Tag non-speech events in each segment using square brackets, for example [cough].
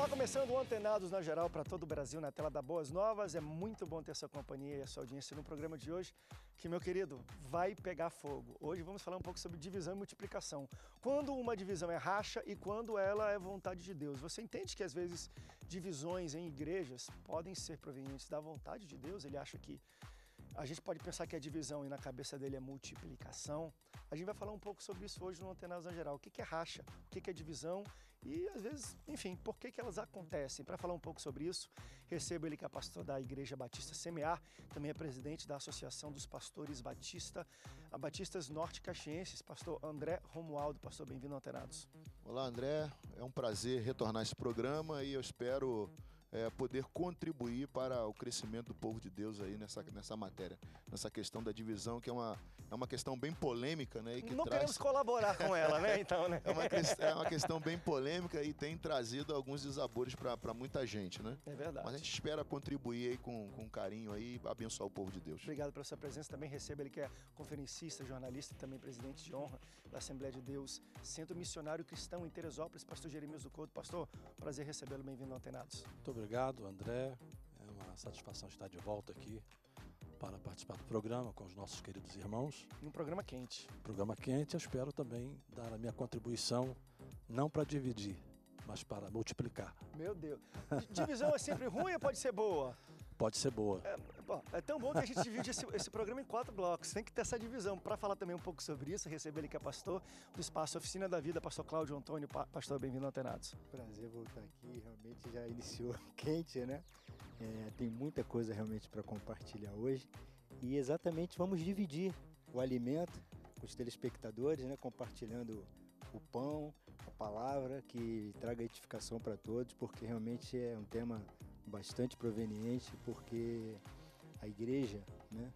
Está começando o Antenados na Geral para todo o Brasil na tela da Boas Novas. É muito bom ter sua companhia e a sua audiência no programa de hoje, que, meu querido, vai pegar fogo. Hoje vamos falar um pouco sobre divisão e multiplicação. Quando uma divisão é racha e quando ela é vontade de Deus. Você entende que às vezes divisões em igrejas podem ser provenientes da vontade de Deus? Ele acha que a gente pode pensar que é divisão e na cabeça dele é multiplicação. A gente vai falar um pouco sobre isso hoje no Antenados na Geral. O que é racha? O que é divisão? e às vezes, enfim, por que, que elas acontecem. Para falar um pouco sobre isso, recebo ele que é pastor da Igreja Batista Semear, também é presidente da Associação dos Pastores Batista, a Batistas Norte Caxienses, pastor André Romualdo. Pastor, bem-vindo ao Alterados. Olá, André. É um prazer retornar a esse programa e eu espero é, poder contribuir para o crescimento do povo de Deus aí nessa, nessa matéria, nessa questão da divisão, que é uma, é uma questão bem polêmica, né? E que Não traz... queremos colaborar com ela, né? [laughs] Então, né? é, uma, é uma questão bem polêmica e tem trazido alguns desabores para muita gente, né? É verdade. Mas a gente espera contribuir aí com, com carinho aí e abençoar o povo de Deus. Obrigado pela sua presença. Também recebo ele que é conferencista, jornalista, também presidente de honra da Assembleia de Deus, Centro Missionário Cristão em Teresópolis, pastor Jeremias do Couto. Pastor, prazer recebê-lo. Bem-vindo ao Antenados. Muito obrigado obrigado, André. É uma satisfação estar de volta aqui para participar do programa com os nossos queridos irmãos. Um programa quente. Um programa quente, eu espero também dar a minha contribuição, não para dividir, mas para multiplicar. Meu Deus. Divisão é sempre ruim ou pode ser boa? pode ser boa. É, bom, é tão bom que a gente divide esse, [laughs] esse, programa em quatro blocos. Tem que ter essa divisão. Para falar também um pouco sobre isso, receber ele que é pastor do Espaço Oficina da Vida, pastor Cláudio Antônio. Pa pastor, bem-vindo ao Antenados. Prazer voltar aqui. Realmente já iniciou [laughs] quente, né? É, tem muita coisa realmente para compartilhar hoje. E exatamente vamos dividir o alimento com os telespectadores, né? Compartilhando o pão, a palavra que traga edificação para todos, porque realmente é um tema bastante proveniente, porque a igreja, né,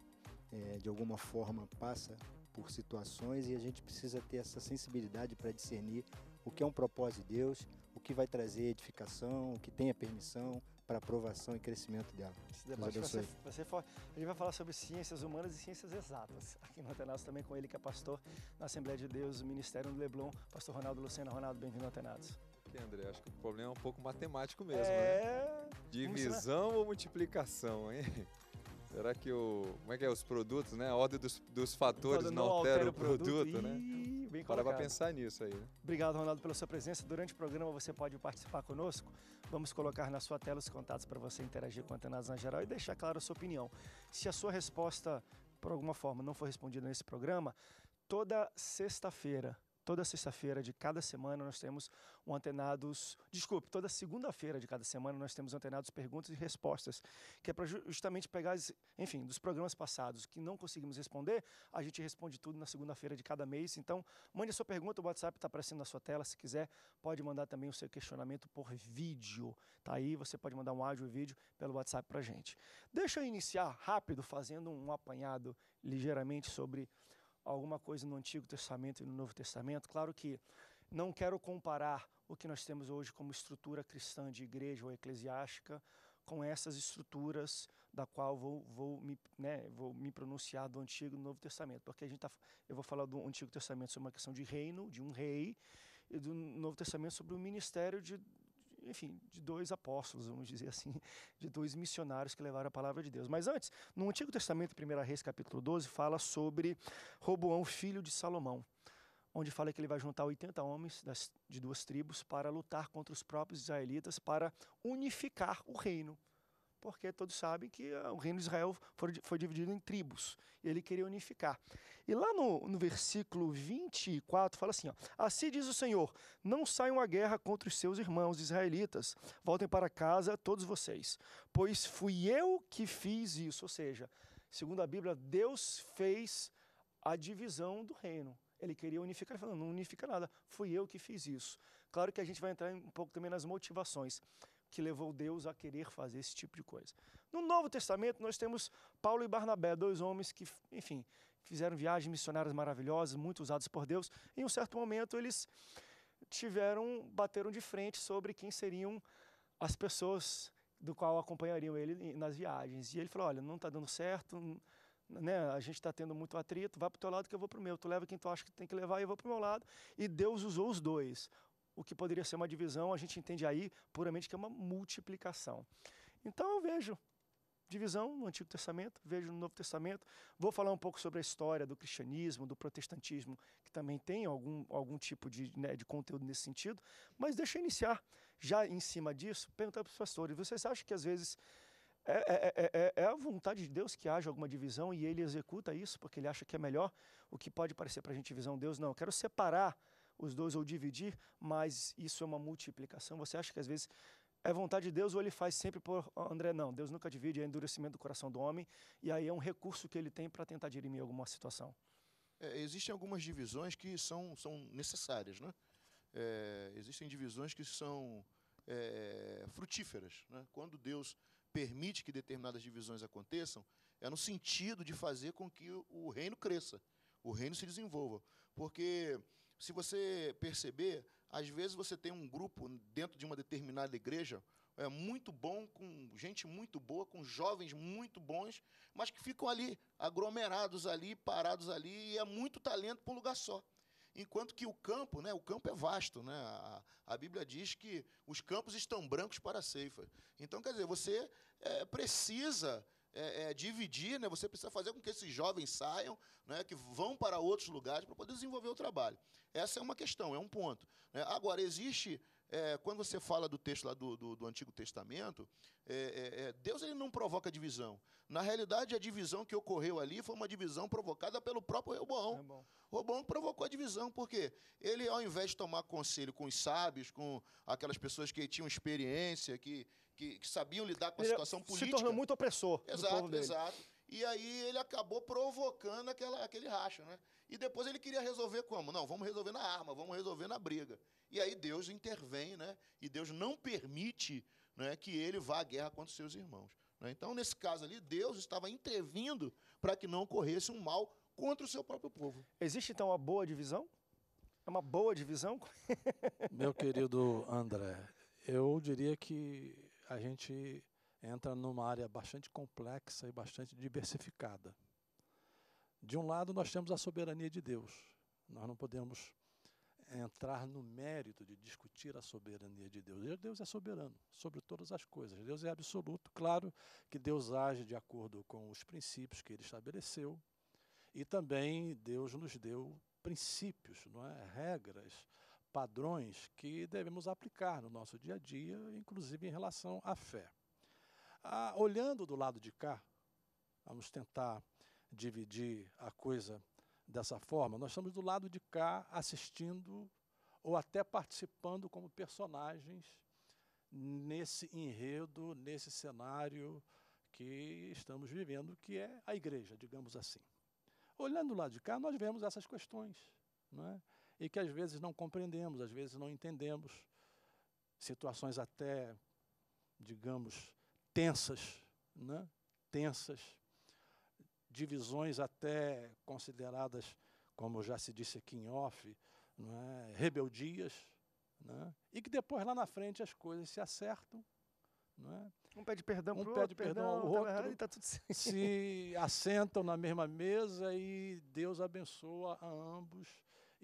é, de alguma forma, passa por situações e a gente precisa ter essa sensibilidade para discernir o que é um propósito de Deus, o que vai trazer edificação, o que tem a permissão para aprovação e crescimento dela. Esse debate vai ser, vai ser forte. A gente vai falar sobre ciências humanas e ciências exatas. [laughs] Aqui no Atenados também com ele que é pastor na Assembleia de Deus, Ministério do Leblon, pastor Ronaldo Lucena. Ronaldo, bem-vindo ao Atenados. André. Acho que o problema é um pouco matemático mesmo, é... né? Divisão ou multiplicação, hein? [laughs] Será que o. Como é que é? Os produtos, né? A ordem dos, dos fatores não, não altera, altera, o produto, produto né? Ih, bem Para pra pensar nisso aí. Né? Obrigado, Ronaldo, pela sua presença. Durante o programa você pode participar conosco. Vamos colocar na sua tela os contatos para você interagir com Antenados na geral e deixar claro a sua opinião. Se a sua resposta, por alguma forma, não for respondida nesse programa, toda sexta-feira Toda sexta-feira de cada semana nós temos um antenados, desculpe, toda segunda-feira de cada semana nós temos um antenados perguntas e respostas, que é para justamente pegar, enfim, dos programas passados que não conseguimos responder, a gente responde tudo na segunda-feira de cada mês. Então, mande a sua pergunta, o WhatsApp está aparecendo na sua tela, se quiser, pode mandar também o seu questionamento por vídeo. Tá aí, você pode mandar um áudio ou vídeo pelo WhatsApp para gente. Deixa eu iniciar rápido fazendo um apanhado ligeiramente sobre alguma coisa no Antigo Testamento e no Novo Testamento. Claro que não quero comparar o que nós temos hoje como estrutura cristã de igreja ou eclesiástica com essas estruturas da qual vou, vou, me, né, vou me pronunciar do Antigo e do Novo Testamento, porque a gente tá, eu vou falar do Antigo Testamento sobre uma questão de reino, de um rei, e do Novo Testamento sobre o ministério de, enfim, de dois apóstolos, vamos dizer assim, [laughs] de dois missionários que levaram a palavra de Deus. Mas antes, no Antigo Testamento, 1 Reis, capítulo 12, fala sobre Roboão, filho de Salomão, onde fala que ele vai juntar 80 homens das, de duas tribos para lutar contra os próprios israelitas, para unificar o reino porque todos sabem que ah, o reino de Israel foi dividido em tribos. Ele queria unificar. E lá no, no versículo 24 fala assim: ó, Assim diz o Senhor: Não saiam à guerra contra os seus irmãos israelitas. Voltem para casa, todos vocês. Pois fui eu que fiz isso. Ou seja, segundo a Bíblia, Deus fez a divisão do reino. Ele queria unificar, Falando, não unifica nada, fui eu que fiz isso. Claro que a gente vai entrar um pouco também nas motivações que levou Deus a querer fazer esse tipo de coisa. No Novo Testamento, nós temos Paulo e Barnabé, dois homens que, enfim, fizeram viagens missionárias maravilhosas, muito usados por Deus. Em um certo momento, eles tiveram, bateram de frente sobre quem seriam as pessoas do qual acompanhariam ele nas viagens. E ele falou: olha, não está dando certo, né? A gente está tendo muito atrito, vai para o teu lado que eu vou para o meu. Tu leva quem tu acha que tem que levar e eu vou para o meu lado. E Deus usou os dois o que poderia ser uma divisão, a gente entende aí puramente que é uma multiplicação. Então eu vejo divisão no Antigo Testamento, vejo no Novo Testamento. Vou falar um pouco sobre a história do cristianismo, do protestantismo, que também tem algum, algum tipo de, né, de conteúdo nesse sentido. Mas deixa eu iniciar já em cima disso, perguntar para os pastores: vocês acham que às vezes é, é, é, é, a vontade de Deus que haja alguma divisão e ele executa isso porque ele acha que é melhor? O que pode parecer para a gente divisão, Deus não. Eu quero separar os dois ou dividir, mas isso é uma multiplicação. Você acha que às vezes é vontade de Deus ou ele faz sempre por André? Não, Deus nunca divide, é endurecimento do coração do homem e aí é um recurso que ele tem para tentar dirimir alguma situação. É, existem algumas divisões que são, são necessárias, né? É, existem divisões que são é, frutíferas. Né? Quando Deus permite que determinadas divisões aconteçam, é no sentido de fazer com que o reino cresça, o reino se desenvolva. Porque se você perceber, às vezes você tem um grupo dentro de uma determinada igreja é muito bom, com gente muito boa, com jovens muito bons, mas que ficam ali, aglomerados ali, parados ali, e é muito talento para um lugar só. Enquanto que o campo, né, o campo é vasto, né? A, a Bíblia diz que os campos estão brancos para a ceifa. Então, quer dizer, você é, precisa é, é, dividir, né? você precisa fazer com que esses jovens saiam, né? que vão para outros lugares para poder desenvolver o trabalho. Essa é uma questão, é um ponto. Né? Agora, existe, é, quando você fala do texto lá do, do, do Antigo Testamento, é, é, é, Deus ele não provoca divisão. Na realidade, a divisão que ocorreu ali foi uma divisão provocada pelo próprio Reboão. Robão provocou a divisão, porque ele, ao invés de tomar conselho com os sábios, com aquelas pessoas que tinham experiência, que que, que sabiam lidar com a ele situação política. Se tornou muito opressor. Exato, exato. E aí ele acabou provocando aquela, aquele racha, né? E depois ele queria resolver como? Não, vamos resolver na arma, vamos resolver na briga. E aí Deus intervém, né? E Deus não permite né, que ele vá à guerra contra os seus irmãos. Né? Então, nesse caso ali, Deus estava intervindo para que não ocorresse um mal contra o seu próprio povo. Existe então uma boa divisão? É uma boa divisão? [laughs] Meu querido André, eu diria que a gente entra numa área bastante complexa e bastante diversificada. De um lado, nós temos a soberania de Deus. Nós não podemos entrar no mérito de discutir a soberania de Deus. Deus é soberano sobre todas as coisas. Deus é absoluto. Claro que Deus age de acordo com os princípios que ele estabeleceu. E também Deus nos deu princípios, não é? regras padrões que devemos aplicar no nosso dia a dia, inclusive em relação à fé. Ah, olhando do lado de cá, vamos tentar dividir a coisa dessa forma. Nós estamos do lado de cá assistindo ou até participando como personagens nesse enredo, nesse cenário que estamos vivendo, que é a igreja, digamos assim. Olhando lá de cá, nós vemos essas questões. Não é? e que às vezes não compreendemos, às vezes não entendemos. Situações até, digamos, tensas, né? tensas, divisões até consideradas, como já se disse aqui em off, né? rebeldias, né? e que depois lá na frente as coisas se acertam. Né? Um pede perdão um pede outro, perdão, perdão ao tá outro, tá errado, tá se assentam na mesma mesa e Deus abençoa a ambos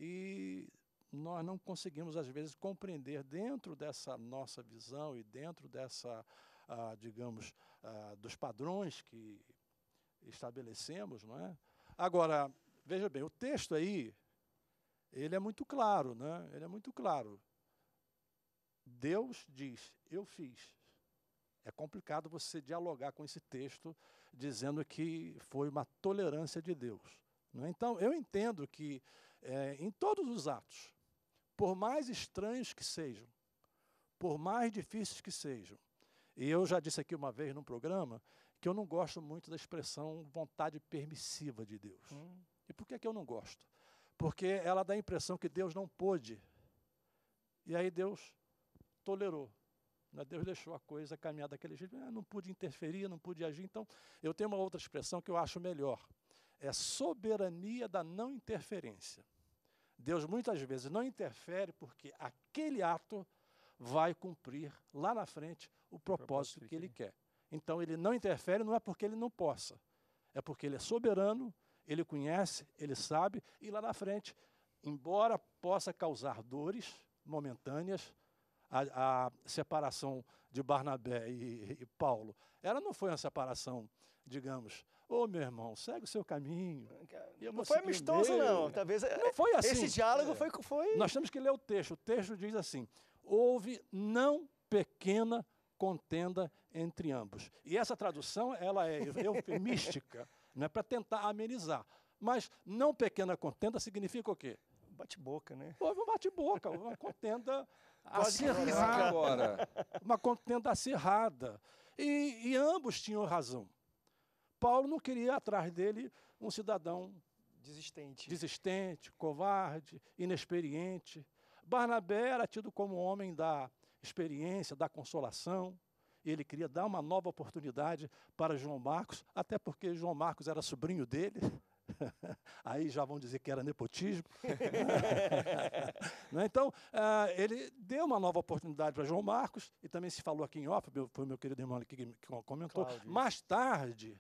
e nós não conseguimos, às vezes, compreender dentro dessa nossa visão e dentro dessa, ah, digamos, ah, dos padrões que estabelecemos, não é? Agora, veja bem, o texto aí, ele é muito claro, né? Ele é muito claro. Deus diz, eu fiz. É complicado você dialogar com esse texto dizendo que foi uma tolerância de Deus. Não é? Então, eu entendo que é, em todos os atos, por mais estranhos que sejam, por mais difíceis que sejam. E eu já disse aqui uma vez num programa que eu não gosto muito da expressão vontade permissiva de Deus. Hum. E por que, é que eu não gosto? Porque ela dá a impressão que Deus não pôde. E aí Deus tolerou. Né? Deus deixou a coisa caminhar daquele jeito. Ah, não pude interferir, não pude agir. Então, eu tenho uma outra expressão que eu acho melhor. É soberania da não interferência. Deus muitas vezes não interfere porque aquele ato vai cumprir lá na frente o propósito, propósito que ele quer. Então ele não interfere, não é porque ele não possa, é porque ele é soberano, ele conhece, ele sabe, e lá na frente, embora possa causar dores momentâneas, a, a separação de Barnabé e, e Paulo, ela não foi uma separação, digamos, Ô, oh, meu irmão, segue o seu caminho. não foi amistoso, não. Talvez não eh, foi assim. Esse diálogo é. foi, foi. Nós temos que ler o texto. O texto diz assim: houve não pequena contenda entre ambos. E essa tradução ela é [laughs] eufemística, não é para tentar amenizar. Mas não pequena contenda significa o quê? Bate-boca, né? Houve um bate-boca, uma contenda [laughs] acirrada. Agora. Uma contenda acirrada. E, e ambos tinham razão. Paulo não queria atrás dele um cidadão desistente, desistente covarde, inexperiente. Barnabé era tido como homem da experiência, da consolação. Ele queria dar uma nova oportunidade para João Marcos, até porque João Marcos era sobrinho dele. [laughs] Aí já vão dizer que era nepotismo. [laughs] Né? então, eh, ele deu uma nova oportunidade para João Marcos, e também se falou aqui em off, foi meu querido irmão que comentou. Cláudio. Mais tarde,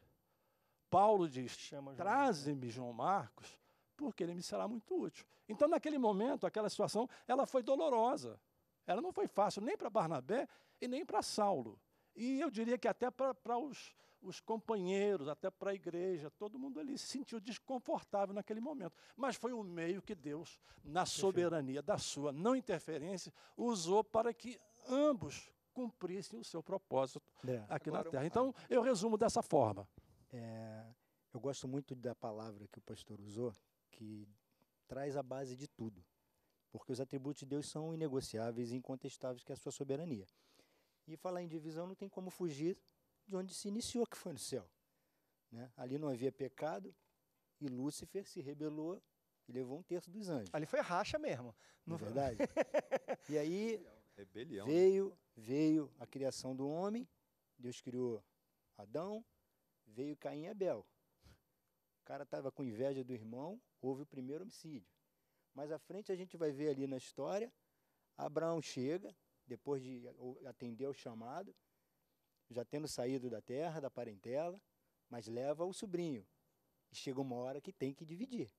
Paulo diz: traze-me João Marcos, porque ele me será muito útil. Então, naquele momento, aquela situação, ela foi dolorosa. Ela não foi fácil nem para Barnabé e nem para Saulo. E eu diria que até para os, os companheiros, até para a igreja, todo mundo ali se sentiu desconfortável naquele momento. Mas foi o meio que Deus, na soberania da sua não interferência, usou para que ambos cumprissem o seu propósito é. aqui Agora, na terra. Então, eu resumo dessa forma. É, eu gosto muito da palavra que o pastor usou, que traz a base de tudo. Porque os atributos de Deus são inegociáveis e incontestáveis, que é a sua soberania. E falar em divisão não tem como fugir de onde se iniciou, que foi no céu. Né? Ali não havia pecado e Lúcifer se rebelou e levou um terço dos anjos. Ali foi racha mesmo. Não é verdade? [laughs] e aí Rebelião. Né? veio, veio a criação do homem, Deus criou Adão, veio Caim e Abel. O cara estava com inveja do irmão, houve o primeiro homicídio. Mas à frente a gente vai ver ali na história, Abraão chega, depois de atender o chamado, já tendo saído da terra, da parentela, mas leva o sobrinho. E chega uma hora que tem que dividir.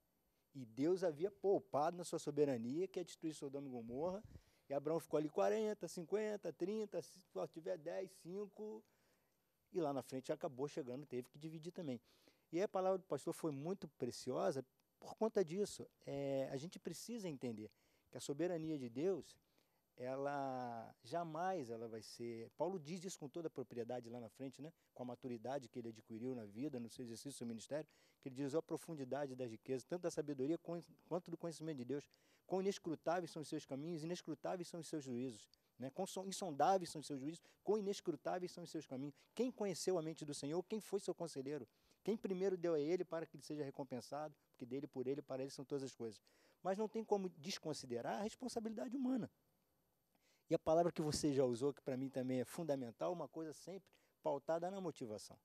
E Deus havia poupado na sua soberania, que é destruir Sodoma e Gomorra, e Abraão ficou ali 40, 50, 30, se tiver 10, 5, e lá na frente acabou chegando, teve que dividir também. E a palavra do pastor foi muito preciosa por conta disso. É, a gente precisa entender que a soberania de Deus, ela jamais ela vai ser. Paulo diz isso com toda a propriedade lá na frente, né? Com a maturidade que ele adquiriu na vida, no seu exercício do ministério, que ele diz a profundidade das riquezas, tanto da sabedoria quanto do conhecimento de Deus, quão inescrutáveis são os seus caminhos, inescrutáveis são os seus juízos. Né? Insondáveis são os seus juízos, quão inescrutáveis são os seus caminhos. Quem conheceu a mente do Senhor? Quem foi seu conselheiro? Quem primeiro deu a ele para que ele seja recompensado? Porque dele, por ele, para ele são todas as coisas. Mas não tem como desconsiderar a responsabilidade humana. E a palavra que você já usou, que para mim também é fundamental, uma coisa sempre pautada na motivação.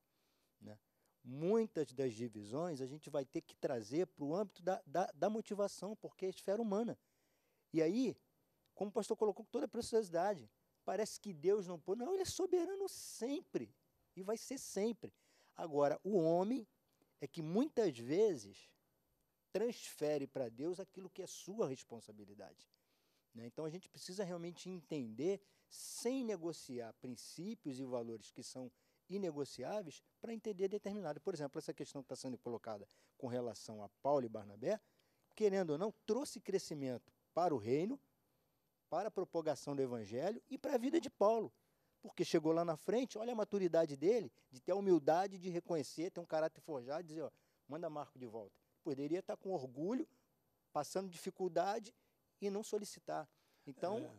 Né? Muitas das divisões a gente vai ter que trazer para o âmbito da, da, da motivação, porque é esfera humana. E aí, como o pastor colocou com toda a preciosidade. Parece que Deus não pôde. Não, ele é soberano sempre. E vai ser sempre. Agora, o homem é que muitas vezes transfere para Deus aquilo que é sua responsabilidade. Né? Então a gente precisa realmente entender, sem negociar princípios e valores que são inegociáveis, para entender determinado. Por exemplo, essa questão que está sendo colocada com relação a Paulo e Barnabé, querendo ou não, trouxe crescimento para o reino, para a propagação do Evangelho e para a vida de Paulo. Porque chegou lá na frente, olha a maturidade dele, de ter a humildade de reconhecer, ter um caráter forjado dizer, ó, manda Marco de volta. Poderia estar com orgulho, passando dificuldade e não solicitar. Então, é,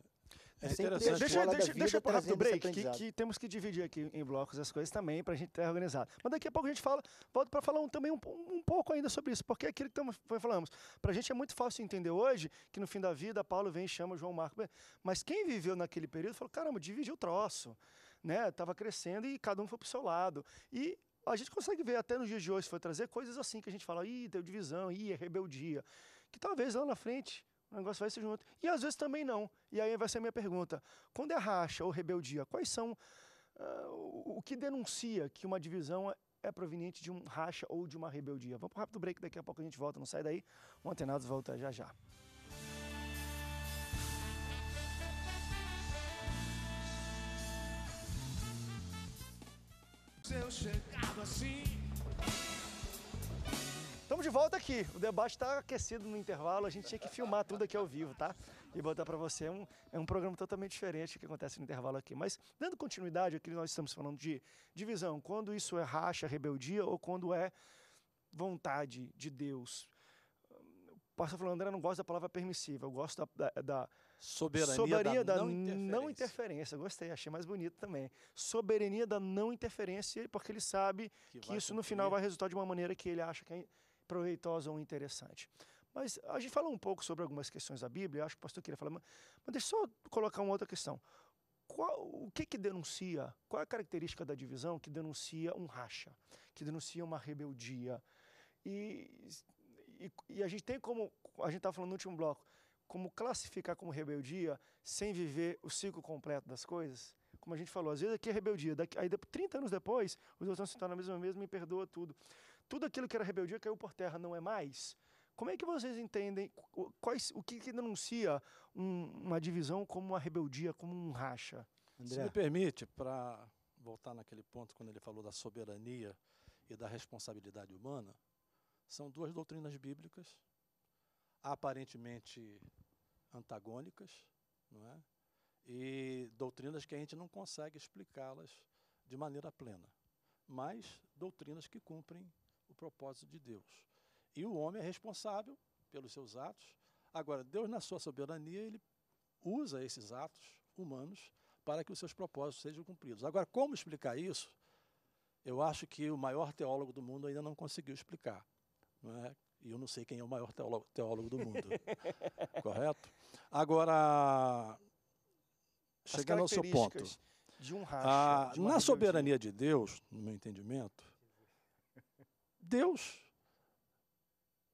é interessante. Deixa, deixa, deixa eu parar do break, que, que, temos que dividir aqui em blocos as coisas também, para a gente ter organizado. Mas daqui a pouco a gente fala, volta para falar um, também um, um, pouco ainda sobre isso, porque é aquilo que tamo, falamos, para a gente é muito fácil entender hoje que no fim da vida Paulo vem e chama João Marco. Mas quem viveu naquele período falou: caramba, dividiu o troço, né? Tava crescendo e cada um foi para o seu lado. E a gente consegue ver até nos dias de hoje, se for trazer coisas assim que a gente fala, ih, deu divisão, ih, é rebeldia, que talvez lá na frente o negócio vai ser junto. E às vezes também não. E aí vai ser a minha pergunta. Quando é racha ou rebeldia, quais são uh, o, o que denuncia que uma divisão é proveniente de um racha ou de uma rebeldia? Vamos para um rápido break, daqui a pouco a gente volta. Não sai daí, o Antenados volta já já. Eu assim de volta aqui. O debate está aquecido no intervalo, a gente tinha que filmar tudo aqui ao vivo, tá? E botar para você um, é um programa totalmente diferente que acontece no intervalo aqui. Mas dando continuidade aqui, nós estamos falando de divisão. Quando isso é racha, rebeldia ou quando é vontade de Deus. O pastor falou, André, não gosta da palavra permissiva, eu gosto da, da, da soberania, soberania, da, da não, interferência. não, interferência. Gostei, achei mais bonito também. Soberania da não interferência, porque ele sabe que, que isso cumprir. no final vai resultar de uma maneira que ele acha que é proveitosa ou interessante. Mas a gente falou um pouco sobre algumas questões da Bíblia, acho que o pastor queria falar, mas, mas deixa eu só colocar uma outra questão. Qual, o que que denuncia, qual é a característica da divisão que denuncia um racha, que denuncia uma rebeldia? E, e, e a gente tem como, a gente estava falando no último bloco, como classificar como rebeldia sem viver o ciclo completo das coisas? Como a gente falou, às vezes aqui é rebeldia, daqui, aí 30 anos depois, os outros estão sentados na mesma mesa e me perdoa tudo. Tudo aquilo que era rebeldia caiu por terra, não é mais. Como é que vocês entendem quais, o que, que denuncia um, uma divisão como uma rebeldia, como um racha? André. Se me permite, para voltar naquele ponto quando ele falou da soberania e da responsabilidade humana, são duas doutrinas bíblicas aparentemente antagônicas, não é? E doutrinas que a gente não consegue explicá-las de maneira plena, mas doutrinas que cumprem propósito de Deus. E o homem é responsável pelos seus atos. Agora, Deus, na sua soberania, ele usa esses atos humanos para que os seus propósitos sejam cumpridos. Agora, como explicar isso? Eu acho que o maior teólogo do mundo ainda não conseguiu explicar. Não é? E eu não sei quem é o maior teólogo, do mundo. [laughs] Correto? Agora, chegando ao seu ponto. De um racho, ah, na soberania de Deus, no meu entendimento, Deus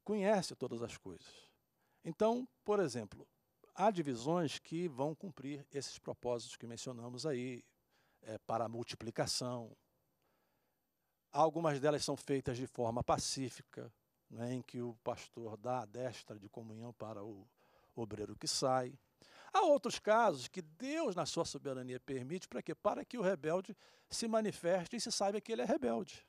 conhece todas as coisas. Então, por exemplo, há divisões que vão cumprir esses propósitos que mencionamos aí, é, para a multiplicação. Algumas delas são feitas de forma pacífica, né, em que o pastor dá a destra de comunhão para o obreiro que sai. Há outros casos que Deus, na sua soberania, permite para que para que o rebelde se manifeste e se saiba que ele é rebelde.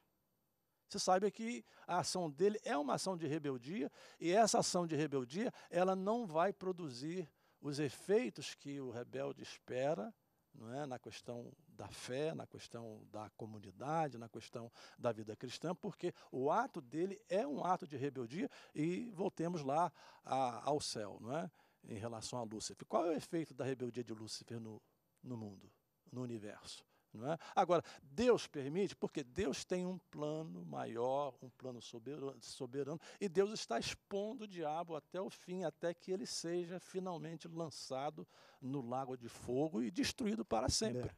Você sabe que a ação dele é uma ação de rebeldia e essa ação de rebeldia, ela não vai produzir os efeitos que o rebelde espera, não é, na questão da fé, na questão da comunidade, na questão da vida cristã, porque o ato dele é um ato de rebeldia e voltemos lá a, ao céu, não é? Em relação a Lúcifer. Qual é o efeito da rebeldia de Lúcifer no, no mundo, no universo? Não é? Agora, Deus permite, porque Deus tem um plano maior, um plano soberano, soberano, e Deus está expondo o diabo até o fim, até que ele seja finalmente lançado no lago de fogo e destruído para sempre. É.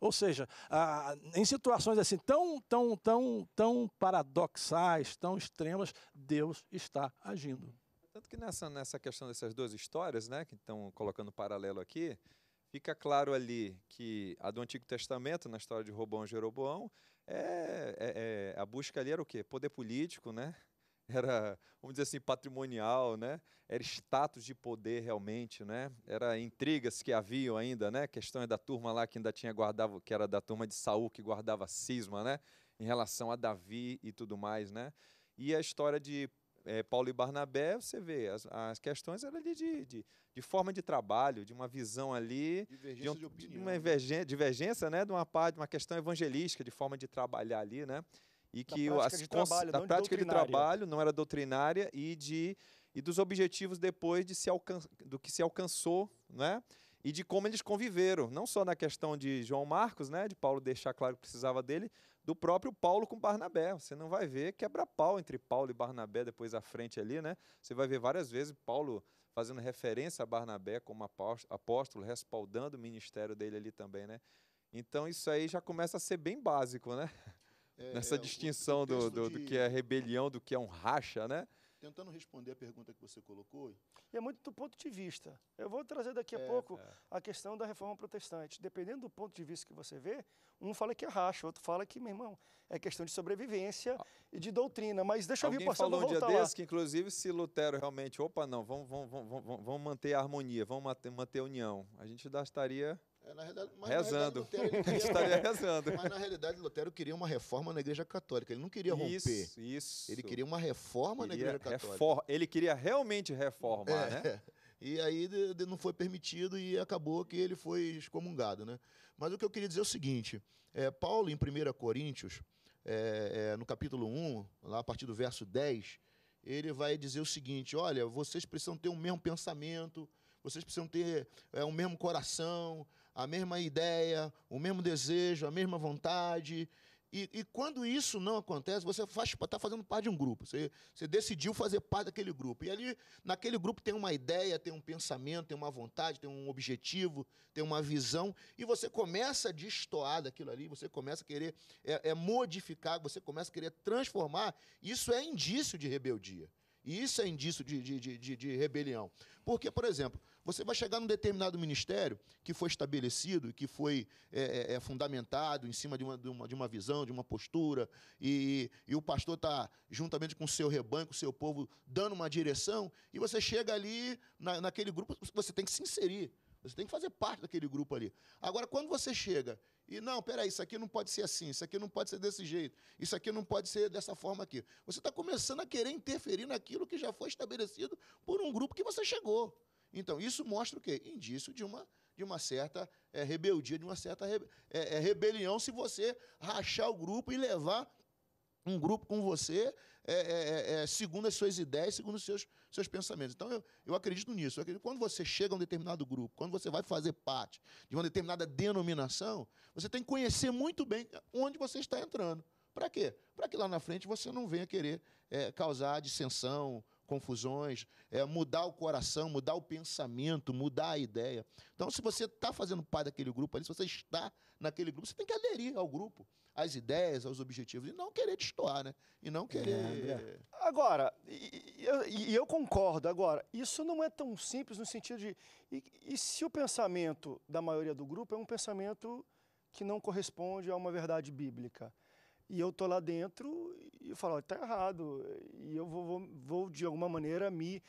Ou seja, ah, em situações assim tão, tão, tão, tão paradoxais, tão extremas, Deus está agindo. Tanto que nessa, nessa questão dessas duas histórias, né, que estão colocando paralelo aqui, fica claro ali que a do Antigo Testamento, na história de Robão e Jeroboão, é, é, é, a busca ali era o quê? Poder político, né? [laughs] Era, vamos dizer assim, patrimonial, né? Era status de poder realmente, né? Era intrigas que haviam ainda, né? Questões da turma lá que ainda tinha guardava, que era da turma de Saul que guardava cisma, né? Em relação a Davi e tudo mais, né? E a história de é, Paulo e Barnabé, você vê, as, as questões eram ali de, de, de, forma de trabalho, de uma visão ali. Divergência de, um, de opinião. De uma né? divergência, né? De uma parte, uma questão evangelística, de forma de trabalhar ali, né? E da que prática as, trabalho, da prática de trabalho não era doutrinária e de e dos objetivos depois de se do que se alcançou, né? e de como eles conviveram, não só na questão de João Marcos, né, de Paulo deixar claro que precisava dele, do próprio Paulo com Barnabé. Você não vai ver quebra-pau entre Paulo e Barnabé depois à frente ali, né? Você vai ver várias vezes Paulo fazendo referência a Barnabé como apóstolo, respaldando o ministério dele ali também, né? Então isso aí já começa a ser bem básico, né? É, [laughs] Nessa é, distinção do, do, de... do que é rebelião, do que é um racha, né? tentando responder a pergunta que você colocou. E é muito do ponto de vista. Eu vou trazer daqui a é, pouco é. a questão da reforma protestante. Dependendo do ponto de vista que você vê, um fala que arracha, é outro fala que, meu irmão, é questão de sobrevivência ah. e de doutrina. Mas deixa Alguém eu vir passando falou um dia desse que, inclusive, se Lutero realmente, opa, não, vamos, vamos, vamos, vamos manter a harmonia, vamos manter, a união, a gente ainda estaria é, na realidade, mas rezando. Na realidade, [laughs] queria, Estaria rezando. Mas na realidade, Lutero queria uma reforma na Igreja Católica. Ele não queria romper. Isso. isso. Ele queria uma reforma queria na Igreja Católica. Refor ele queria realmente reformar, é, né? [laughs] E aí de, de, não foi permitido e acabou que ele foi excomungado, né? Mas o que eu queria dizer é o seguinte: é, Paulo, em 1 Coríntios, é, é, no capítulo 1, lá a partir do verso 10, ele vai dizer o seguinte: olha, vocês precisam ter o mesmo pensamento vocês precisam ter é, o mesmo coração, a mesma ideia, o mesmo desejo, a mesma vontade. E, e quando isso não acontece, você está fazendo parte de um grupo. Você, você, decidiu fazer parte daquele grupo. E ali, naquele grupo, tem uma ideia, tem um pensamento, tem uma vontade, tem um objetivo, tem uma visão. E você começa a destoar daquilo ali, você começa a querer é, é modificar, você começa a querer transformar. Isso é indício de rebeldia. E isso é indício de, de, de, de, rebelião. Porque, por exemplo, você vai chegar num determinado ministério que foi estabelecido, que foi é, é, é fundamentado em cima de uma, de, uma, de uma visão, de uma postura, e, e o pastor está, juntamente com o seu rebanho, com o seu povo, dando uma direção, e você chega ali, na, naquele grupo, você tem que se inserir. Você tem que fazer parte daquele grupo ali. Agora, quando você chega e, não, peraí, isso aqui não pode ser assim, isso aqui não pode ser desse jeito, isso aqui não pode ser dessa forma aqui. Você está começando a querer interferir naquilo que já foi estabelecido por um grupo que você chegou. Então, isso mostra o quê? Indício de uma, de uma certa é, rebeldia, de uma certa rebe é, é, rebelião, se você rachar o grupo e levar um grupo com você é é, é, é, segundo as suas ideias, segundo os seus, seus pensamentos. Então, eu, eu acredito nisso. Eu acredito quando você chega a um determinado grupo, quando você vai fazer parte de uma determinada denominação, você tem que conhecer muito bem onde você está entrando. Para quê? Para que lá na frente você não venha querer é, causar dissensão confusões, é, mudar o coração, mudar o pensamento, mudar a ideia. Então, se você está fazendo parte daquele grupo ali, se você está naquele grupo, você tem que aderir ao grupo, às ideias, aos objetivos, e não querer destoar, né? E não querer. É, agora, e, e, eu concordo, agora, isso não é tão simples no sentido de. E, e se o pensamento da maioria do grupo é um pensamento que não corresponde a uma verdade bíblica? E eu tô lá dentro e eu falo, está errado. E eu vou, vou, vou, de alguma maneira, me,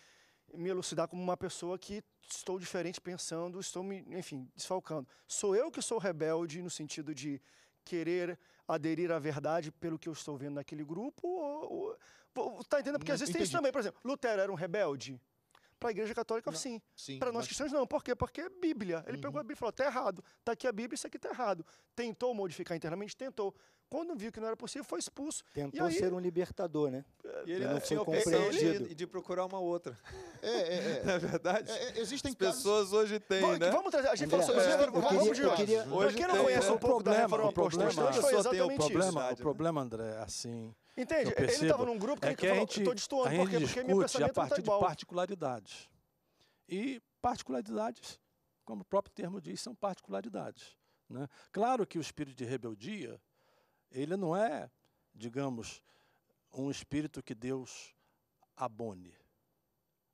me elucidar como uma pessoa que estou diferente pensando, estou me, enfim, desfalcando. Sou eu que sou rebelde no sentido de querer aderir à verdade pelo que eu estou vendo naquele grupo? Ou, ou tá entendendo? Porque às vezes Entendi. tem isso também. Por exemplo, Lutero era um rebelde? Para a Igreja Católica, não. sim. sim Para nós mas... cristãos, não. Por quê? Porque é Bíblia. Ele uhum. pegou a uhum. Bíblia e falou: tá errado. Tá aqui a Bíblia, isso aqui tá errado. Tentou modificar internamente, tentou. Quando viu que não era possível, foi expulso. Tentou aí... ser um libertador, né? E ele não é, foi é, é, compreendido. E de procurar uma outra. É, é, é. [laughs] Na verdade, é, existem pessoas hoje têm, né? Vamos trazer. A gente André, falou sobre isso, vamos queria, de queria... Hoje Para quem não tem, conhece um pouco problema, da Reforma Protestante, foi exatamente o problema, isso. O problema, André, assim Entende? Ele estava num grupo que, é que ele falou, a gente, estou destoando, porque, porque meu pensamento a tá partir de particularidades. E particularidades, como o próprio termo diz, são particularidades. Né? Claro que o espírito de rebeldia, ele não é, digamos, um espírito que Deus abone.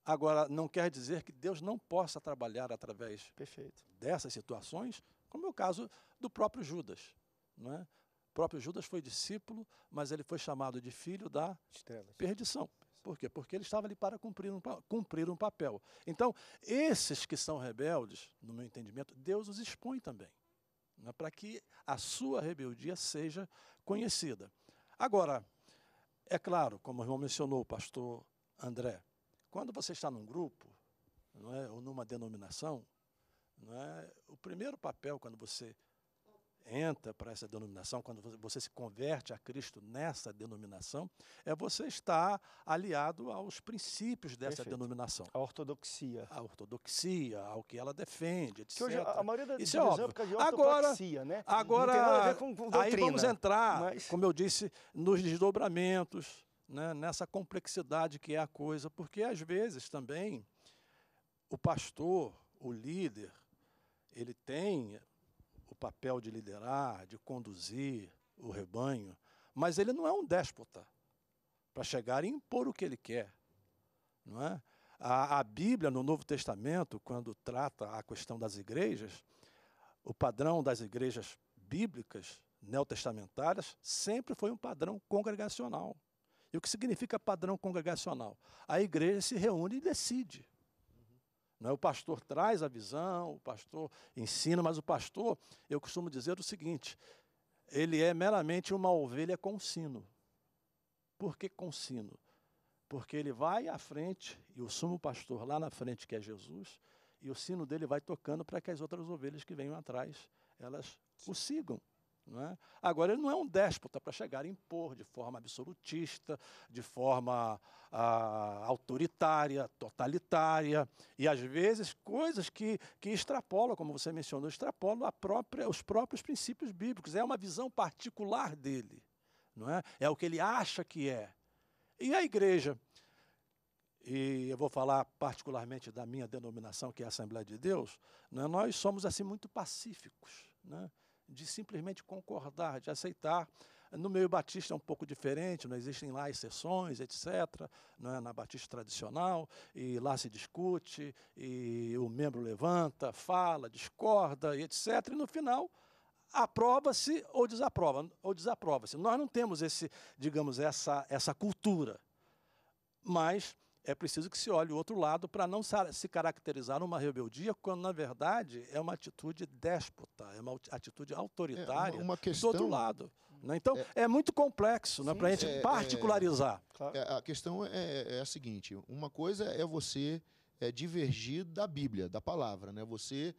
Agora, não quer dizer que Deus não possa trabalhar através Perfeito. dessas situações, como é o caso do próprio Judas. Não é? O próprio Judas foi discípulo, mas ele foi chamado de filho da Estrelas. perdição. Por quê? Porque ele estava ali para cumprir um, cumprir um papel. Então, esses que são rebeldes, no meu entendimento, Deus os expõe também, né, para que a sua rebeldia seja conhecida. Agora, é claro, como o irmão mencionou, o pastor André, quando você está num grupo, não é, ou numa denominação, não é, o primeiro papel, quando você entra para essa denominação, quando você se converte a Cristo nessa denominação, é você estar aliado aos princípios dessa Perfeito. denominação. A ortodoxia. A ortodoxia, ao que ela defende, etc. Que hoje a maioria das Isso é, é óbvio. de agora, né? agora com, com doutrina, aí vamos entrar, mas... como eu disse, nos desdobramentos, né? nessa complexidade que é a coisa, porque às vezes também o pastor, o líder, ele tem papel de liderar, de conduzir o rebanho, mas ele não é um déspota para chegar e impor o que ele quer, não é? A, a Bíblia no Novo Testamento, quando trata a questão das igrejas, o padrão das igrejas bíblicas neotestamentárias sempre foi um padrão congregacional. E o que significa padrão congregacional? A igreja se reúne e decide. Não é? O pastor traz a visão, o pastor ensina, mas o pastor, eu costumo dizer o seguinte: ele é meramente uma ovelha com sino. Por que com sino? Porque ele vai à frente, e o sumo pastor lá na frente, que é Jesus, e o sino dele vai tocando para que as outras ovelhas que venham atrás, elas o sigam. É? Agora, ele não é um déspota para chegar a impor de forma absolutista, de forma ah, autoritária, totalitária, e às vezes coisas que, que extrapolam, como você mencionou, extrapolam a própria, os próprios princípios bíblicos. É uma visão particular dele, não é? é o que ele acha que é. E a igreja? E eu vou falar particularmente da minha denominação, que é a Assembleia de Deus, é? nós somos assim muito pacíficos. Não é? de simplesmente concordar, de aceitar. No meio batista é um pouco diferente, não existem lá exceções, etc. Não é? Na batista tradicional, e lá se discute, e o membro levanta, fala, discorda, e etc. E no final aprova-se ou desaprova, ou desaprova-se. Nós não temos esse, digamos, essa, essa cultura. Mas é preciso que se olhe o outro lado para não se caracterizar numa rebeldia, quando, na verdade, é uma atitude déspota, é uma atitude autoritária é uma, uma questão... do outro lado. Né? Então, é... é, muito complexo né, para a gente é, é particularizar. É, é, a questão é, a seguinte: uma coisa é você divergir da Bíblia, da palavra, né? você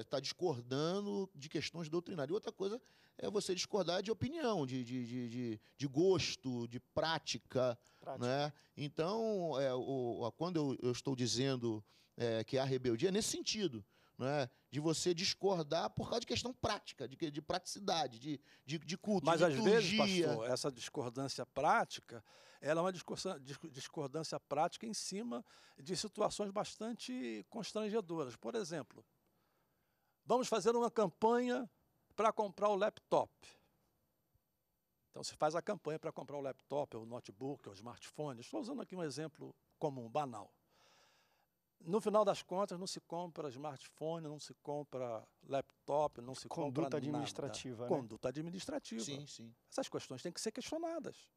está discordando de questões doutrinárias. E outra coisa é você discordar de opinião, de, de, de, de, de gosto, de prática. prática. Né? Então, é, o, quando eu, eu, estou dizendo é, que há rebeldia, é nesse sentido. Né, de você discordar por causa de questão prática, de, de praticidade, de, de, de culto, Mas de às liturgia. vezes, pastor, essa discordância prática, ela é uma discordância prática em cima de situações bastante constrangedoras. Por exemplo, vamos fazer uma campanha para comprar o laptop. Então se faz a campanha para comprar o laptop, o notebook, o smartphone. Estou usando aqui um exemplo comum, banal. No final das contas, não se compra smartphone, não se compra laptop, não se Conduta compra administrativa, nada. Né? Conduta administrativa. Sim, sim. Essas questões têm que ser questionadas.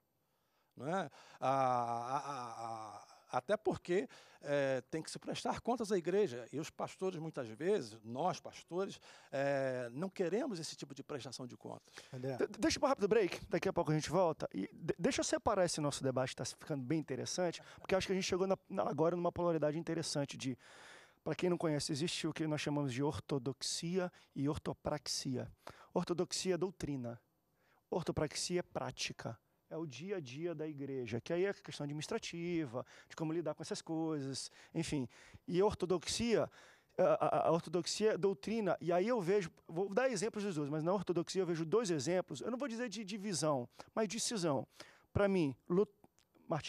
Não é? a, a, a até porque é, tem que se prestar contas à igreja. E os pastores, muitas vezes, nós pastores, é, não queremos esse tipo de prestação de contas. André. Deixa um rápido break, daqui a pouco a gente volta. E deixa eu separar esse nosso debate, está ficando bem interessante, porque acho que a gente chegou na, agora numa polaridade interessante de. Para quem não conhece, existe o que nós chamamos de ortodoxia e ortopraxia. Ortodoxia é doutrina, ortopraxia é prática é o dia a dia da igreja, que aí é questão administrativa, de como lidar com essas coisas, enfim. E a ortodoxia, a, a, a ortodoxia é doutrina, e aí eu vejo, vou dar exemplos dos dois, mas na ortodoxia eu vejo dois exemplos, eu não vou dizer de divisão, mas de cisão. Para mim, Lut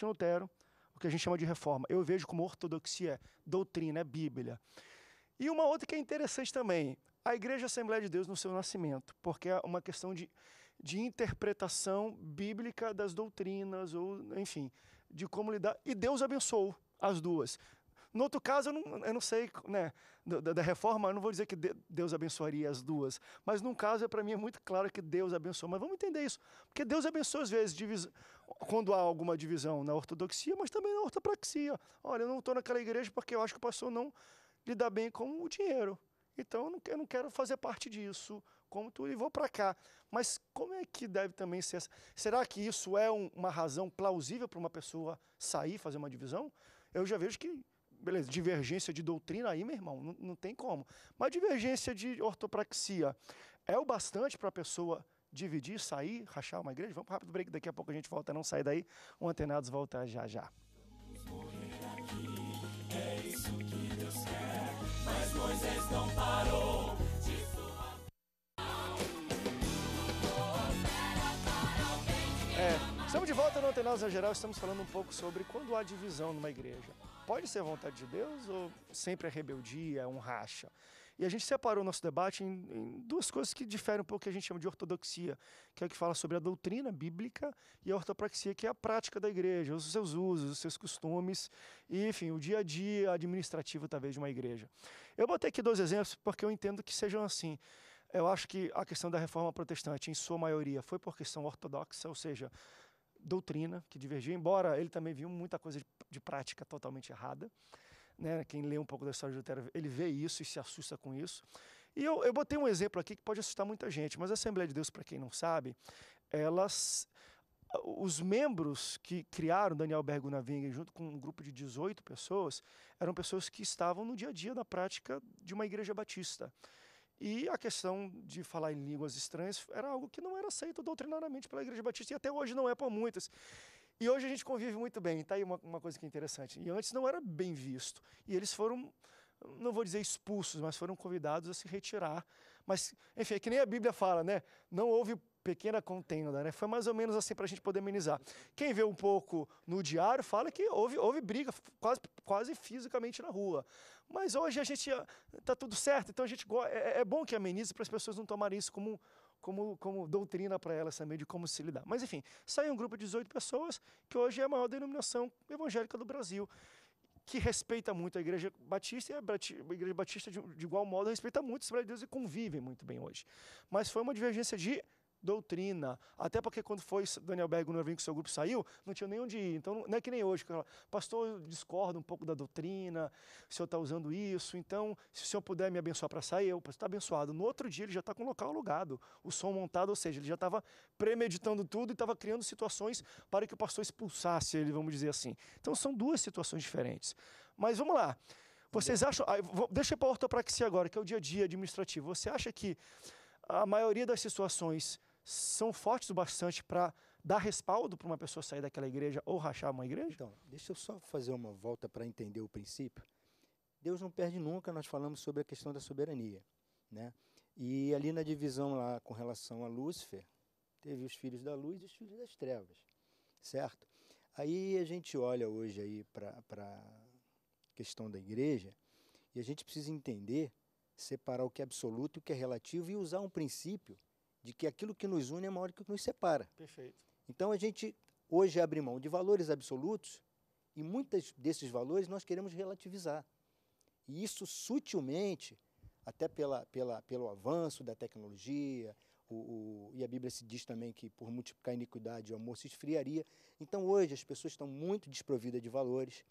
Lutero, o que a gente chama de reforma, eu vejo como ortodoxia, é doutrina, é Bíblia. E uma outra que é interessante também, a Igreja Assembleia de Deus no seu nascimento, porque é uma questão de de interpretação bíblica das doutrinas, ou enfim, de como lidar. E Deus abençoou as duas. No outro caso, eu não, eu não sei, né, da, da, reforma, eu não vou dizer que Deus abençoaria as duas, mas num caso, é, para mim, é muito claro que Deus abençoou. Mas vamos entender isso, porque Deus abençoa às vezes quando há alguma divisão na ortodoxia, mas também na ortopraxia. Olha, eu não estou naquela igreja porque eu acho que o pastor não lida bem com o dinheiro. Então, eu não, eu não quero fazer parte disso, como tu levou para cá. Mas como é que deve também ser? Será que isso é um, uma razão plausível para uma pessoa sair, fazer uma divisão? Eu já vejo que, beleza, divergência de doutrina aí, meu irmão, não, não tem como. Mas divergência de ortopraxia é o bastante para a pessoa dividir, sair, rachar uma igreja? Vamos para rápido break, daqui a pouco a gente volta, não sai daí. O Antenados volta já já. Vamos morrer aqui, é isso que Deus quer, mas Moisés não para. de volta no Antenados Geral, estamos falando um pouco sobre quando há divisão numa igreja. Pode ser a vontade de Deus ou sempre é rebeldia, é um racha? E a gente separou o nosso debate em, em, duas coisas que diferem um pouco que a gente chama de ortodoxia, que é o que fala sobre a doutrina bíblica, e a ortopraxia, que é a prática da igreja, os seus usos, os seus costumes, e, enfim, o dia a dia administrativo, talvez, de uma igreja. Eu botei aqui dois exemplos porque eu entendo que sejam assim. Eu acho que a questão da reforma protestante, em sua maioria, foi por questão ortodoxa, ou seja, doutrina que divergia, embora ele também viu muita coisa de, de prática totalmente errada. Né? Quem lê um pouco da história de Lutero, ele vê isso e se assusta com isso. E eu, eu botei um exemplo aqui que pode assustar muita gente, mas a Assembleia de Deus, para quem não sabe, elas os membros que criaram Daniel Bergunaving junto com um grupo de 18 pessoas eram pessoas que estavam no dia a dia da prática de uma igreja batista. E a questão de falar em línguas estranhas era algo que não era aceito doutrinariamente pela Igreja Batista e até hoje não é para muitas. E hoje a gente convive muito bem. Está aí uma, uma, coisa que é interessante. E antes não era bem visto. E eles foram, não vou dizer expulsos, mas foram convidados a se retirar. Mas, enfim, é que nem a Bíblia fala, né? Não houve pequena contenda, né? Foi mais ou menos assim para a gente poder amenizar. Quem vê um pouco no diário fala que houve, houve briga quase, quase fisicamente na rua. Mas hoje a gente ah, tá tudo certo, então a gente é, é, é bom que amenize para as pessoas não tomarem isso como como, como doutrina para elas também de como se lidar. Mas enfim, saiu um grupo de 18 pessoas que hoje é a maior denominação evangélica do Brasil que respeita muito a Igreja Batista e a, Igreja Batista, de, de, igual modo, respeita muito os deus e convivem muito bem hoje. Mas foi uma divergência de doutrina. Até porque quando foi Daniel Berg, no evento que seu grupo saiu, não tinha nem onde ir. Então, não é que nem hoje, pastor, eu discordo um pouco da doutrina, o senhor está usando isso, então, se o senhor puder me abençoar para sair, eu está abençoado. No outro dia, ele já está com o local alugado, o som montado, ou seja, ele já estava premeditando tudo e estava criando situações para que o pastor expulsasse ele, vamos dizer assim. Então, são duas situações diferentes. Mas vamos lá. Vocês acham. Ah, vou, deixa para a ortopraxia agora, que é o dia a dia administrativo. Você acha que a maioria das situações são fortes o bastante para dar respaldo para uma pessoa sair daquela igreja ou rachar uma igreja? Então, deixa eu só fazer uma volta para entender o princípio. Deus não perde nunca, nós falamos sobre a questão da soberania. Né? E ali na divisão lá com relação a Lúcifer, teve os filhos da luz e os filhos das trevas, certo? Aí a gente olha hoje aí para a questão da igreja e a gente precisa entender, separar o que é absoluto e o que é relativo e usar um princípio de que aquilo que nos une é maior que o que nos separa. Perfeito. Então a gente hoje abre mão de valores absolutos e muitos desses valores nós queremos relativizar. E isso sutilmente, até pela, pela, pelo avanço da tecnologia, o, o, e a Bíblia se diz também que por multiplicar a iniquidade o amor se esfriaria. Então hoje as pessoas estão muito desprovidas de valores.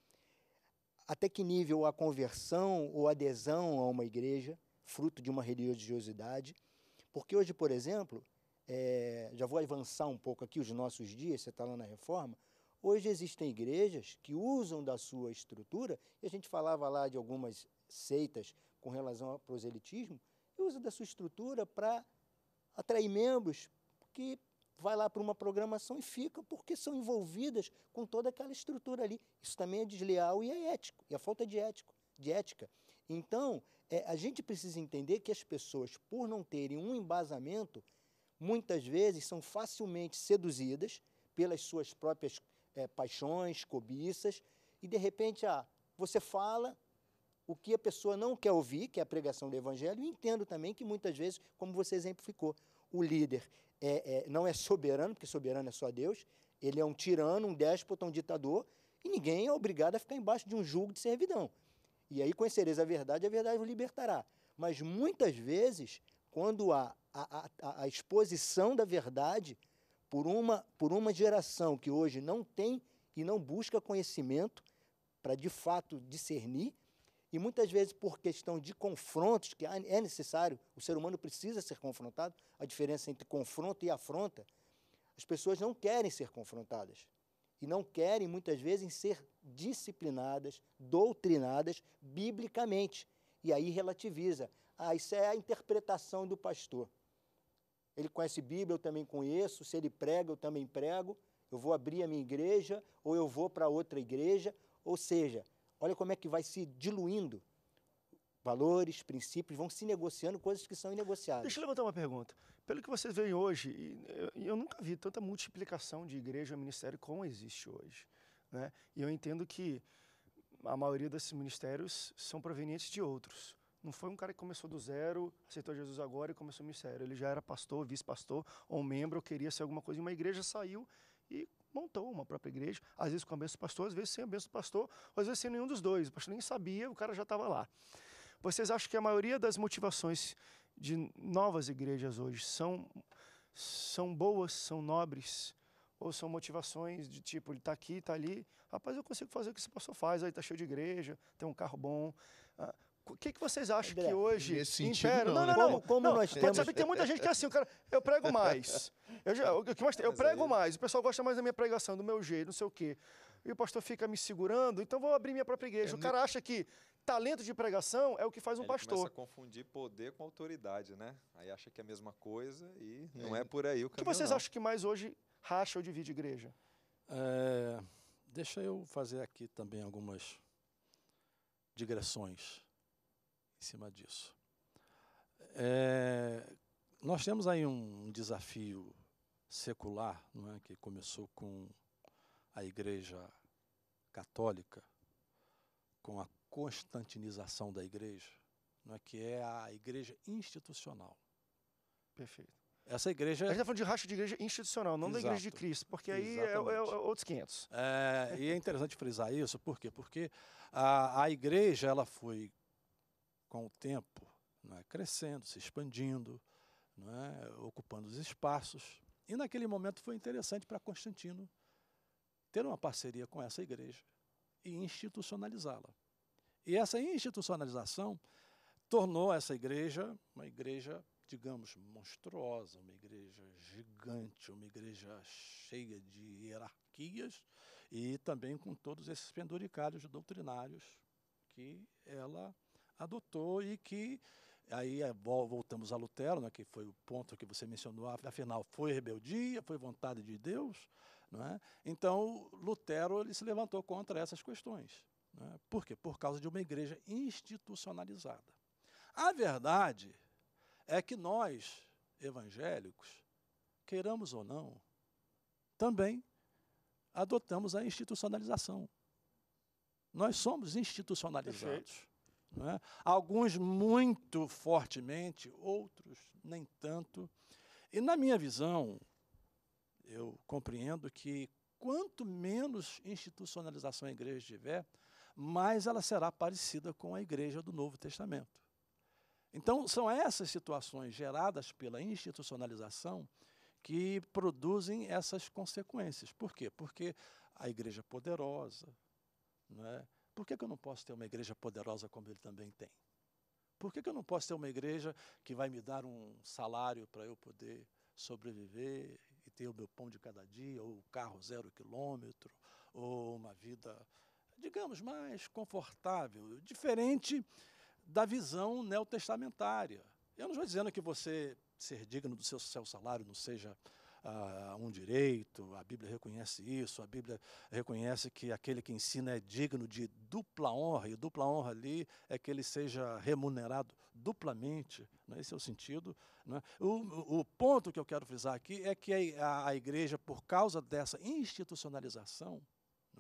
Até que nível a conversão ou adesão a uma igreja, fruto de uma religiosidade, porque hoje, por exemplo, é, já vou avançar um pouco aqui os nossos dias, você está lá na reforma, hoje existem igrejas que usam da sua estrutura, e a gente falava lá de algumas seitas com relação ao proselitismo, e usa da sua estrutura para atrair membros que vai lá para uma programação e fica porque são envolvidas com toda aquela estrutura ali. Isso também é desleal e é ético, e a falta de ético, de ética. Então, é, a gente precisa entender que as pessoas, por não terem um embasamento, muitas vezes são facilmente seduzidas pelas suas próprias é, paixões, cobiças, e de repente ah, você fala o que a pessoa não quer ouvir, que é a pregação do Evangelho, e entendo também que muitas vezes, como você exemplificou, o líder é, é, não é soberano, porque soberano é só Deus, ele é um tirano, um déspota, um ditador, e ninguém é obrigado a ficar embaixo de um jugo de servidão. E aí conhecereis a verdade, a verdade vos libertará. Mas muitas vezes, quando há a, a, a exposição da verdade por uma, por uma geração que hoje não tem e não busca conhecimento para de fato discernir, e muitas vezes por questão de confrontos, que é necessário, o ser humano precisa ser confrontado, a diferença entre confronto e afronta, as pessoas não querem ser confrontadas e não querem muitas vezes ser disciplinadas, doutrinadas biblicamente. E aí relativiza. Ah, isso é a interpretação do pastor. Ele conhece Bíblia, eu também conheço. Se ele prega, eu também prego. Eu vou abrir a minha igreja ou eu vou para outra igreja. Ou seja, olha como é que vai se diluindo valores, princípios, vão se negociando coisas que são inegociáveis. Deixa eu levantar uma pergunta. Pelo que vocês veem hoje, e eu nunca vi tanta multiplicação de igreja e ministério como existe hoje. Né? E eu entendo que a maioria desses ministérios são provenientes de outros. Não foi um cara que começou do zero, aceitou Jesus agora e começou o ministério. Ele já era pastor, vice-pastor, ou membro, ou queria ser alguma coisa. E uma igreja saiu e montou uma própria igreja, às vezes com a bênção do pastor, às vezes sem a bênção do pastor, ou às vezes sem nenhum dos dois. O pastor nem sabia, o cara já estava lá. Vocês acham que a maioria das motivações de novas igrejas hoje são, são boas, são nobres? Ou são motivações de tipo, ele está aqui, está ali, rapaz, eu consigo fazer o que esse pastor faz, aí está cheio de igreja, tem um carro bom. Ah, o que, que vocês acham que hoje nesse impera? Não, não, né? não. Como, como não, nós temos... que tem muita gente que é assim, o cara, eu prego mais. Eu, já, eu, eu prego mais, o pessoal gosta mais da minha pregação, do meu jeito, não sei o quê. E o pastor fica me segurando, então vou abrir minha própria igreja. É o cara acha que Talento de pregação é o que faz um Ele pastor. Começa a confundir poder com autoridade, né? Aí acha que é a mesma coisa e não é, é por aí o caminho. O que vocês não. acham que mais hoje racha ou divide igreja? É, deixa eu fazer aqui também algumas digressões em cima disso. É, nós temos aí um desafio secular, não é, que começou com a Igreja Católica, com a constantinização da igreja, não é que é a igreja institucional. Perfeito. Essa igreja. A gente está falando de racha de igreja institucional, não Exato. da igreja de Cristo, porque aí é, é, é, outros 500. É, e é interessante frisar isso, por quê? Porque a, a igreja ela foi, com o tempo, é, crescendo, se expandindo, é, ocupando os espaços. E naquele momento foi interessante para Constantino ter uma parceria com essa igreja e institucionalizá-la. E essa institucionalização tornou essa igreja uma igreja, digamos, monstruosa, uma igreja gigante, uma igreja cheia de hierarquias e também com todos esses penduricários doutrinários que ela adotou e que aí é, voltamos a Lutero, né, que foi o ponto que você mencionou, afinal foi rebeldia, foi vontade de Deus, não é? Então Lutero ele se levantou contra essas questões. Né? Por quê? Por causa de uma igreja institucionalizada. A verdade é que nós, evangélicos, queiramos ou não, também adotamos a institucionalização. Nós somos institucionalizados. Né? Alguns muito fortemente, outros nem tanto. E, na minha visão, eu compreendo que quanto menos institucionalização a igreja tiver, mas ela será parecida com a igreja do Novo Testamento. Então, são essas situações geradas pela institucionalização que produzem essas consequências. Por quê? Porque a igreja poderosa. Não é? Por que, que eu não posso ter uma igreja poderosa como ele também tem? Por que, que eu não posso ter uma igreja que vai me dar um salário para eu poder sobreviver e ter o meu pão de cada dia, ou o carro zero quilômetro, ou uma vida digamos, mais confortável, diferente da visão neotestamentária. Eu não estou dizendo que você ser digno do seu, seu salário não seja uh, um direito, a Bíblia reconhece isso, a Bíblia reconhece que aquele que ensina é digno de dupla honra, e dupla honra ali é que ele seja remunerado duplamente, né? esse é o sentido. Né? O, o ponto que eu quero frisar aqui é que a, a igreja, por causa dessa institucionalização,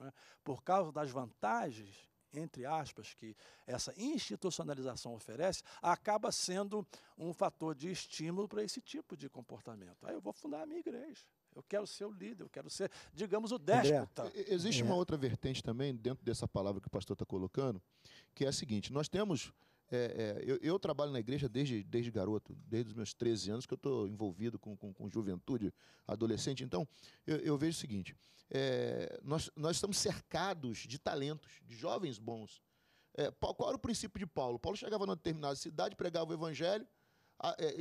é? Por causa das vantagens, entre aspas, que essa institucionalização oferece, acaba sendo um fator de estímulo para esse tipo de comportamento. Aí ah, eu vou fundar a minha igreja. Eu quero ser o líder, eu quero ser, digamos, o déspota. existe é. uma outra vertente também, dentro dessa palavra que o pastor está colocando, que é a seguinte: nós temos é, é, eu, eu, trabalho na igreja desde, desde garoto, desde os meus 13 anos que eu estou envolvido com, com, com, juventude, adolescente. Então, eu, eu vejo o seguinte: é, nós, nós estamos cercados de talentos, de jovens bons. É, qual era o princípio de Paulo? Paulo chegava numa determinada cidade, pregava o evangelho, a, é,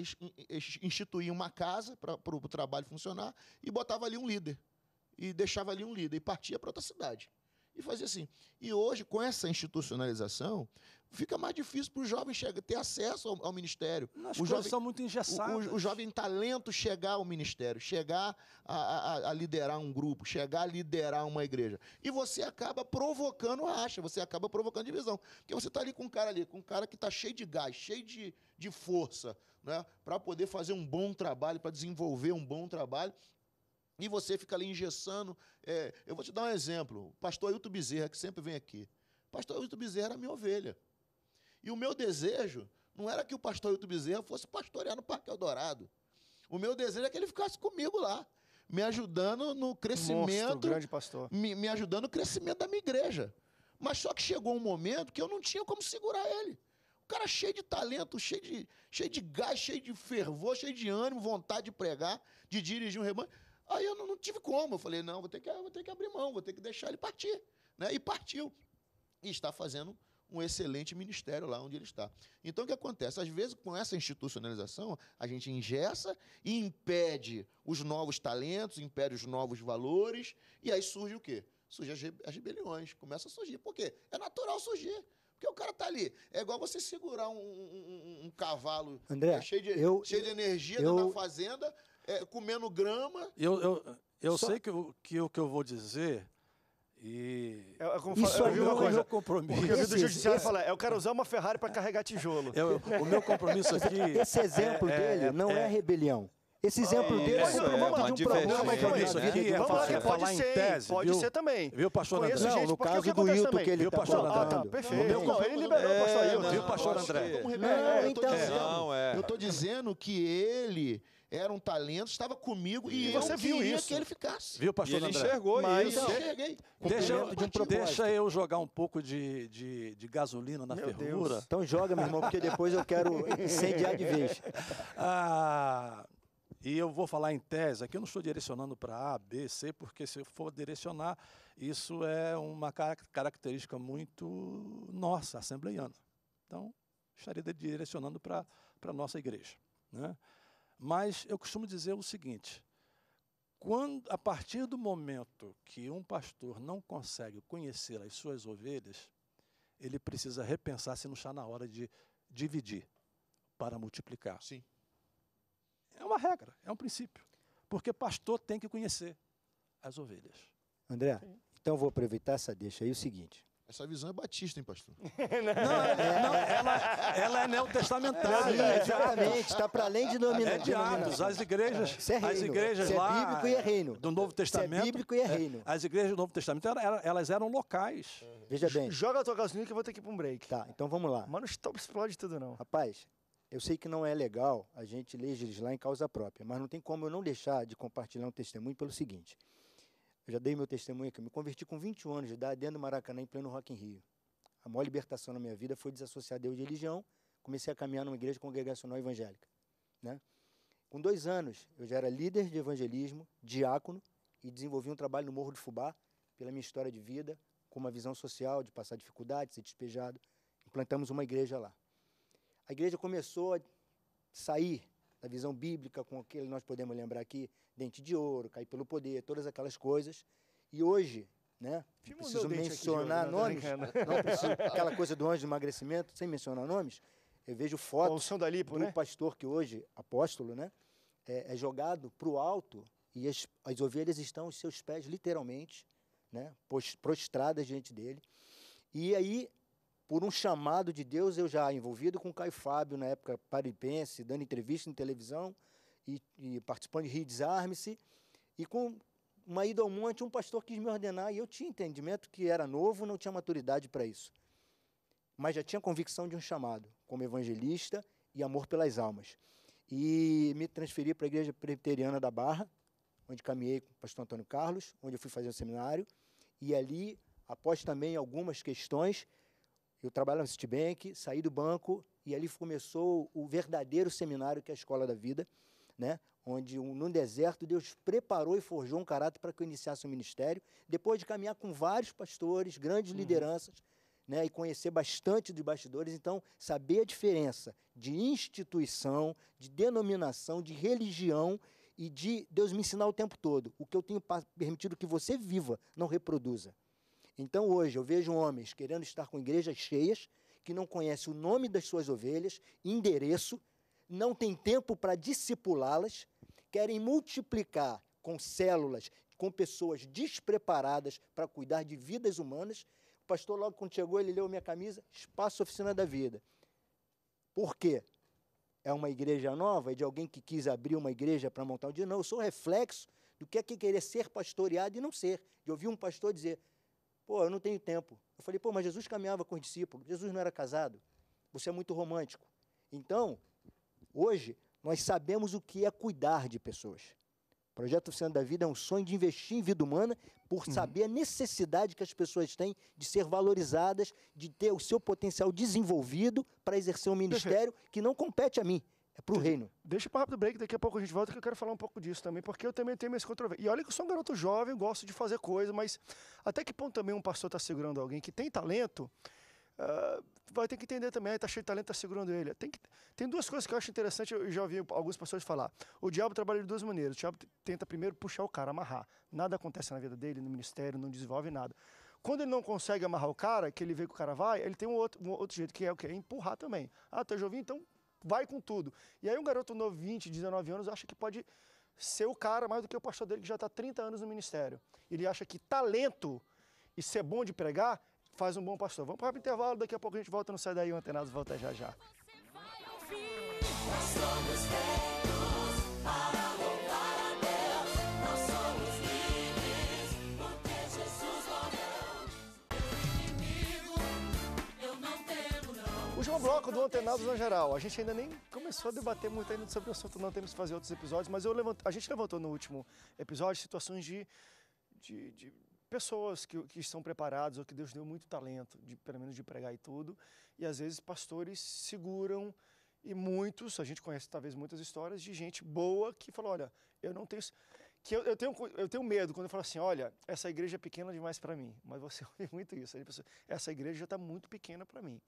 instituía uma casa para o trabalho funcionar e botava ali um líder. E deixava ali um líder e partia para outra cidade e fazia assim. E hoje, com essa institucionalização, fica mais difícil para o jovem chegar, ter acesso ao, ao ministério. As o jovem, são muito engessados. O, o, jovem talento chegar ao ministério, chegar a, a, a, liderar um grupo, chegar a liderar uma igreja. E você acaba provocando racha, você acaba provocando divisão. Porque você está ali com um cara ali, com um cara que está cheio de gás, cheio de, de força, né, para poder fazer um bom trabalho, para desenvolver um bom trabalho, e você fica ali engessando. É, eu vou te dar um exemplo. Pastor Ailton Bezerra, que sempre vem aqui. Pastor Ailton Bezerra era minha ovelha. E o meu desejo não era que o pastor Hilton Bezerra fosse pastorear no Parque Eldorado. O meu desejo é que ele ficasse comigo lá, me ajudando no crescimento. Monstro, grande pastor. Me, me ajudando no crescimento da minha igreja. Mas só que chegou um momento que eu não tinha como segurar ele. O cara cheio de talento, cheio de, cheio de gás, cheio de fervor, cheio de ânimo, vontade de pregar, de dirigir um rebanho. Aí eu não, não tive como. Eu falei, não, vou ter, que, vou ter que abrir mão, vou ter que deixar ele partir. Né? E partiu. E está fazendo um excelente ministério lá onde ele está. Então o que acontece? Às vezes, com essa institucionalização, a gente ingessa e impede os novos talentos, impede os novos valores, e aí surge o quê? Surge as rebeliões, começa a surgir. Por quê? É natural surgir. Porque o cara tá ali. É igual você segurar um, um, um cavalo André, é, cheio, de, eu, cheio de energia eu, na fazenda, é, comendo grama. Eu, eu, eu Só... sei que, que o que eu vou dizer, e eu, é, eu, é eu, Isso aí não é meu compromisso. Porque eu vi do judiciário esse, falar, eu quero usar uma Ferrari para carregar tijolo. o meu compromisso aqui... [laughs] Esse exemplo é, dele não é rebelião. Esse exemplo dele é, é, vamos de um programa que eu isso aqui é, vamos lá, que pode ser, tese, pode viu? ser também. Viu, pastor André? Não, no caso do Hilton que ele viu, tá pastor André. Ah, tá, perfeito. Não, não, ele liberou o pastor Hilton. Viu, pastor André? Não, então... Eu estou dizendo que ele era um talento, estava comigo e, e você eu viu isso. que ele ficasse. Viu, pastor e ele André? enxergou Mas isso. Enxerguei. Deixa, eu, de um deixa eu jogar um pouco de, de, de gasolina na meu Deus. Então joga, meu irmão, porque depois eu quero incendiar de vez. [laughs] Ah, e eu vou falar em tese, aqui eu não estou direcionando para A, B, C, porque se eu for direcionar, isso é uma característica muito nossa, assembleiana. Então, estaria direcionando para a nossa igreja. Né? Mas eu costumo dizer o seguinte: quando, a partir do momento que um pastor não consegue conhecer as suas ovelhas, ele precisa repensar se não está na hora de dividir para multiplicar. Sim. É uma regra, é um princípio. Porque pastor tem que conhecer as ovelhas. André, Sim. então vou aproveitar essa deixa aí o seguinte. Essa visão é batista, hein, pastor? [laughs] não, é, não, ela, ela é neotestamentária. É, exatamente, está para além de nominar. É de Atos, as igrejas, é as igrejas é lá... É bíblico e é reino. Do Novo é Testamento... bíblico e é, é reino. As igrejas do Novo Testamento, elas eram locais. Veja bem. Joga a tua calcinha que eu vou ter que ir para um break. Tá, então vamos lá. Mas não stop explode tudo, não. Rapaz, eu sei que não é legal a gente legislar em causa própria, mas não tem como eu não deixar de compartilhar um testemunho pelo seguinte... Eu já dei meu testemunho que Eu me converti com 21 anos de idade dentro do Maracanã, em pleno Rock in Rio. A maior libertação na minha vida foi desassociar Deus de religião. Comecei a caminhar numa igreja congregacional evangélica. Né? Com dois anos, eu já era líder de evangelismo, diácono, e desenvolvi um trabalho no Morro do Fubá, pela minha história de vida, com uma visão social, de passar dificuldade, ser despejado. Implantamos uma igreja lá. A igreja começou a sair da visão bíblica com que nós podemos lembrar aqui, dente de ouro, cair pelo poder, todas aquelas coisas. E hoje, né? Não preciso mencionar ouro, nomes, não preciso, aquela coisa do anjo do emagrecimento, sem mencionar nomes. Eu vejo fotos da Lipo, do né? pastor que hoje, apóstolo, né? É, é jogado para o alto e as, as ovelhas estão os seus pés literalmente, né? Prostradas diante dele. E aí por um chamado de Deus, eu já envolvido com o Caio Fábio, na época paripense, dando entrevista em televisão e, e participando de Rio Desarme-se, e com uma ida ao monte, um pastor quis me ordenar, e eu tinha entendimento que era novo, não tinha maturidade para isso. Mas já tinha convicção de um chamado, como evangelista e amor pelas almas. E me transferi para a Igreja Presbiteriana da Barra, onde caminhei com o pastor Antônio Carlos, onde eu fui fazer um seminário, e ali, após também algumas questões, eu trabalho no Citibank, saí do banco e ali começou o verdadeiro seminário que é a Escola da Vida, né? onde um, no deserto Deus preparou e forjou um caráter para que eu iniciasse o um ministério, depois de caminhar com vários pastores, grandes uhum. lideranças, né, e conhecer bastante dos bastidores, então saber a diferença de instituição, de denominação, de religião e de Deus me ensinar o tempo todo. O que eu tenho permitido que você viva, não reproduza. Então hoje eu vejo homens querendo estar com igrejas cheias, que não conhecem o nome das suas ovelhas, endereço, não tem tempo para discipulá-las, querem multiplicar com células, com pessoas despreparadas para cuidar de vidas humanas. O pastor, logo quando chegou, ele leu minha camisa, Espaço Oficina da Vida. Por quê? É uma igreja nova, é de alguém que quis abrir uma igreja para montar um dia? Não, eu sou reflexo do que é que é querer ser pastoreado e não ser. De ouvir um pastor dizer, Pô, eu não tenho tempo. Eu falei, pô, mas Jesus caminhava com os discípulos, Jesus não era casado. Você é muito romântico. Então, hoje, nós sabemos o que é cuidar de pessoas. O Projeto Oficina da Vida é um sonho de investir em vida humana por uhum. saber a necessidade que as pessoas têm de ser valorizadas, de ter o seu potencial desenvolvido para exercer um ministério que não compete a mim. É pro reino. Deixa o rápido break, daqui a pouco a gente volta que eu quero falar um pouco disso também, porque eu também tenho minhas controvérsias. E olha que eu sou um garoto jovem, gosto de fazer coisa, mas até que ponto também um pastor está segurando alguém que tem talento, uh, vai ter que entender também, está ah, cheio de talento, está segurando ele. Tem, que, tem duas coisas que eu acho interessante, eu já ouvi alguns pastores falar. O diabo trabalha de duas maneiras. O diabo tenta primeiro puxar o cara, amarrar. Nada acontece na vida dele, no ministério, não desenvolve nada. Quando ele não consegue amarrar o cara, que ele vê que o cara vai, ele tem um outro, um outro jeito, que é o que? É empurrar também. Ah, tu é jovem, então vai com tudo. E aí um garoto novo, 20, 19 anos, acha que pode ser o cara mais do que o pastor dele que já está 30 anos no ministério. Ele acha que talento e ser bom de pregar faz um bom pastor. Vamos para o intervalo, daqui a pouco a gente volta, não sai daí, o Antenados volta já já. Você vai ouvir, nós somos Último bloco do Antenados no geral. A gente ainda nem começou a debater muito ainda sobre o assunto, não temos que fazer outros episódios, mas eu levanto, a gente levantou no último episódio situações de, de, de pessoas que, que estão preparadas ou que Deus deu muito talento, de, pelo menos de pregar e tudo, e às vezes pastores seguram e muitos, a gente conhece talvez muitas histórias de gente boa que falou, olha, eu não tenho que eu, eu, tenho, eu tenho medo quando eu falo assim, olha, essa igreja é pequena demais para mim. Mas você [laughs] ouve muito isso. essa igreja já está muito pequena para mim.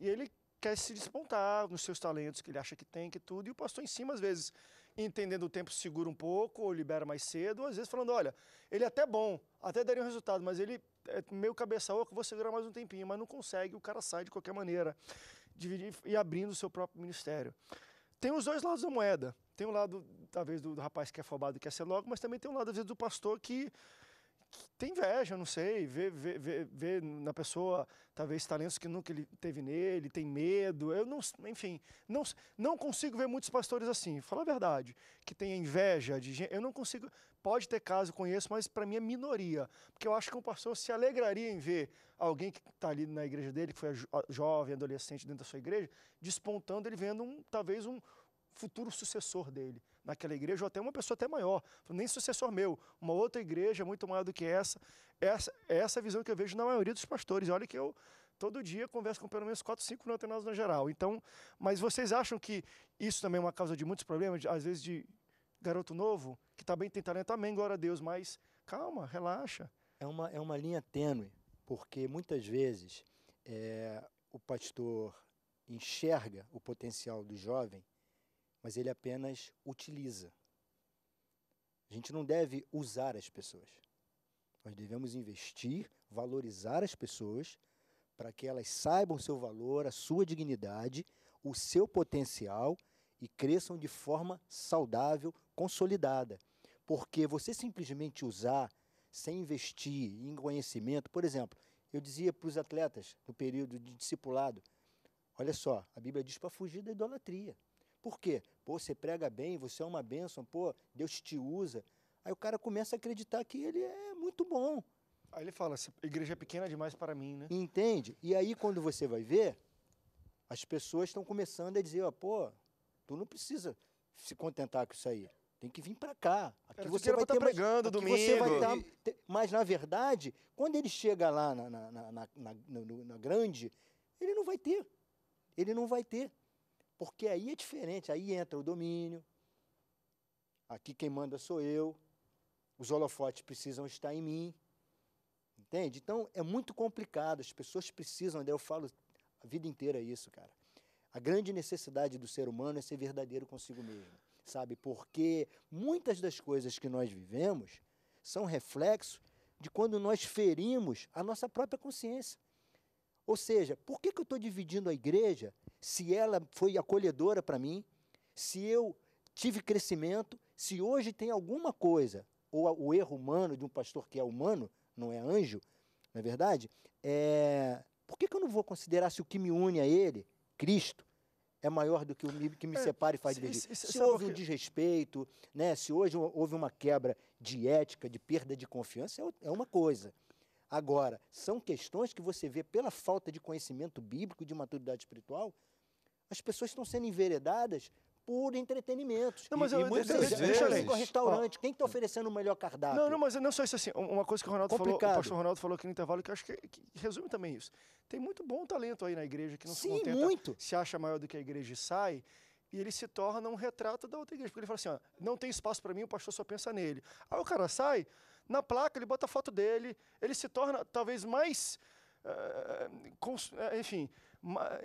E ele quer se despontar nos seus talentos que ele acha que tem, que tudo. E o pastor em cima, às vezes, entendendo o tempo, segura um pouco, ou libera mais cedo, ou às vezes falando, olha, ele é até bom, até daria um resultado, mas ele é meio cabeça oca, vou segurar mais um tempinho, mas não consegue, o cara sai de qualquer maneira, dividir e abrindo o seu próprio ministério. Tem os dois lados da moeda. Tem o lado, talvez, do, do rapaz que é afobado e quer ser logo, mas também tem o lado, às vezes, do pastor que ter inveja, não sei, ver, ver, ver, ver, na pessoa talvez talentos que nunca ele teve nele, tem medo, eu não, enfim, não, não consigo ver muitos pastores assim, fala a verdade, que tenha inveja de eu não consigo, pode ter caso, conheço, mas para mim é minoria, porque eu acho que um pastor se alegraria em ver alguém que está ali na igreja dele, que foi jo jovem, adolescente dentro da sua igreja, despontando, ele vendo um, talvez um futuro sucessor dele naquela igreja, ou até uma pessoa até maior, nem sucessor meu, uma outra igreja muito maior do que essa. Essa, essa visão que eu vejo na maioria dos pastores. Olha que eu todo dia converso com pelo menos 4, 5 não antenados na geral. Então, mas vocês acham que isso também é uma causa de muitos problemas, às vezes de garoto novo, que também tá tem talento, amém, glória a Deus, mas calma, relaxa. É uma, é uma linha tênue, porque muitas vezes é, o pastor enxerga o potencial do jovem mas ele apenas utiliza. A gente não deve usar as pessoas. Nós devemos investir, valorizar as pessoas, para que elas saibam o seu valor, a sua dignidade, o seu potencial e cresçam de forma saudável, consolidada. Porque você simplesmente usar sem investir em conhecimento, por exemplo, eu dizia para os atletas no período de discipulado: olha só, a Bíblia diz para fugir da idolatria. Por quê? Pô, você prega bem, você é uma bênção, pô, Deus te usa. Aí o cara começa a acreditar que ele é muito bom. Aí ele fala, essa igreja é pequena demais para mim, né? Entende? E aí quando você vai ver, as pessoas estão começando a dizer, ó, pô, tu não precisa se contentar com isso aí. Tem que vir para cá. Aqui você vai tá estar pregando mais, domingo. Você vai tá, estar, mas, na verdade, quando ele chega lá na, na, na, na, grande, ele não vai ter. Ele não vai ter. Porque aí é diferente, aí entra o domínio, aqui quem manda sou eu, os holofotes precisam estar em mim. Entende? Então é muito complicado, as pessoas precisam, eu falo a vida inteira isso, cara. A grande necessidade do ser humano é ser verdadeiro consigo mesmo, sabe? Porque muitas das coisas que nós vivemos são reflexos de quando nós ferimos a nossa própria consciência. Ou seja, por que, que eu estou dividindo a igreja se ela foi acolhedora para mim, se eu tive crescimento, se hoje tem alguma coisa, ou o erro humano de um pastor que é humano, não é anjo, na é verdade, é... por que, que eu não vou considerar se o que me une a ele, Cristo, é maior do que o que me é, separa e faz se, divergir. Se, se houve um desrespeito, né? se hoje houve uma quebra de ética, de perda de confiança, é, é uma coisa. Agora, são questões que você vê pela falta de conhecimento bíblico, de maturidade espiritual, as pessoas estão sendo enveredadas por entretenimentos. Não, mas e, eu, e muitas vezes... Deixa eu restaurante, quem está oferecendo o melhor cardápio? Não, não, mas não só isso assim. Uma coisa que o Ronaldo Complicado. falou, o pastor Ronaldo falou aqui no intervalo, que acho que, que, resume também isso. Tem muito bom talento aí na igreja que não Sim, se contenta, muito. se acha maior do que a igreja e sai e ele se torna um retrato da outra igreja. Porque ele fala assim: ó, não tem espaço para mim, o pastor só pensa nele. Aí o cara sai, na placa ele bota a foto dele, ele se torna talvez mais. Uh, cons, uh, enfim,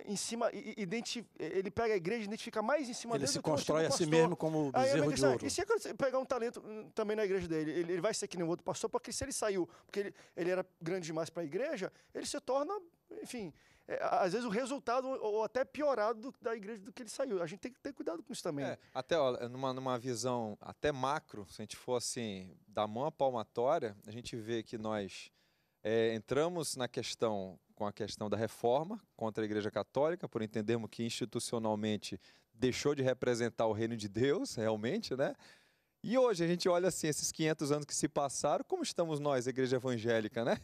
em cima, ele pega a igreja e identifica mais em cima ele dele. Ele se tipo constrói a si mesmo como bezerro de ah, ouro. E se é pegar um talento hum, também na igreja dele, ele, ele vai ser que nem o outro pastor, porque se ele saiu, porque ele, ele era grande demais para a igreja, ele se torna, enfim, é, às vezes o resultado ou até piorado da igreja do que ele saiu. A gente tem que ter cuidado com isso também. É, até ó, numa, numa visão até macro, se a gente for assim, da mão à palmatória, a gente vê que nós é, entramos na questão com a questão da reforma contra a Igreja Católica, por entendermos que institucionalmente deixou de representar o reino de Deus, realmente, né? E hoje a gente olha assim, esses 500 anos que se passaram, como estamos nós, Igreja Evangélica, né?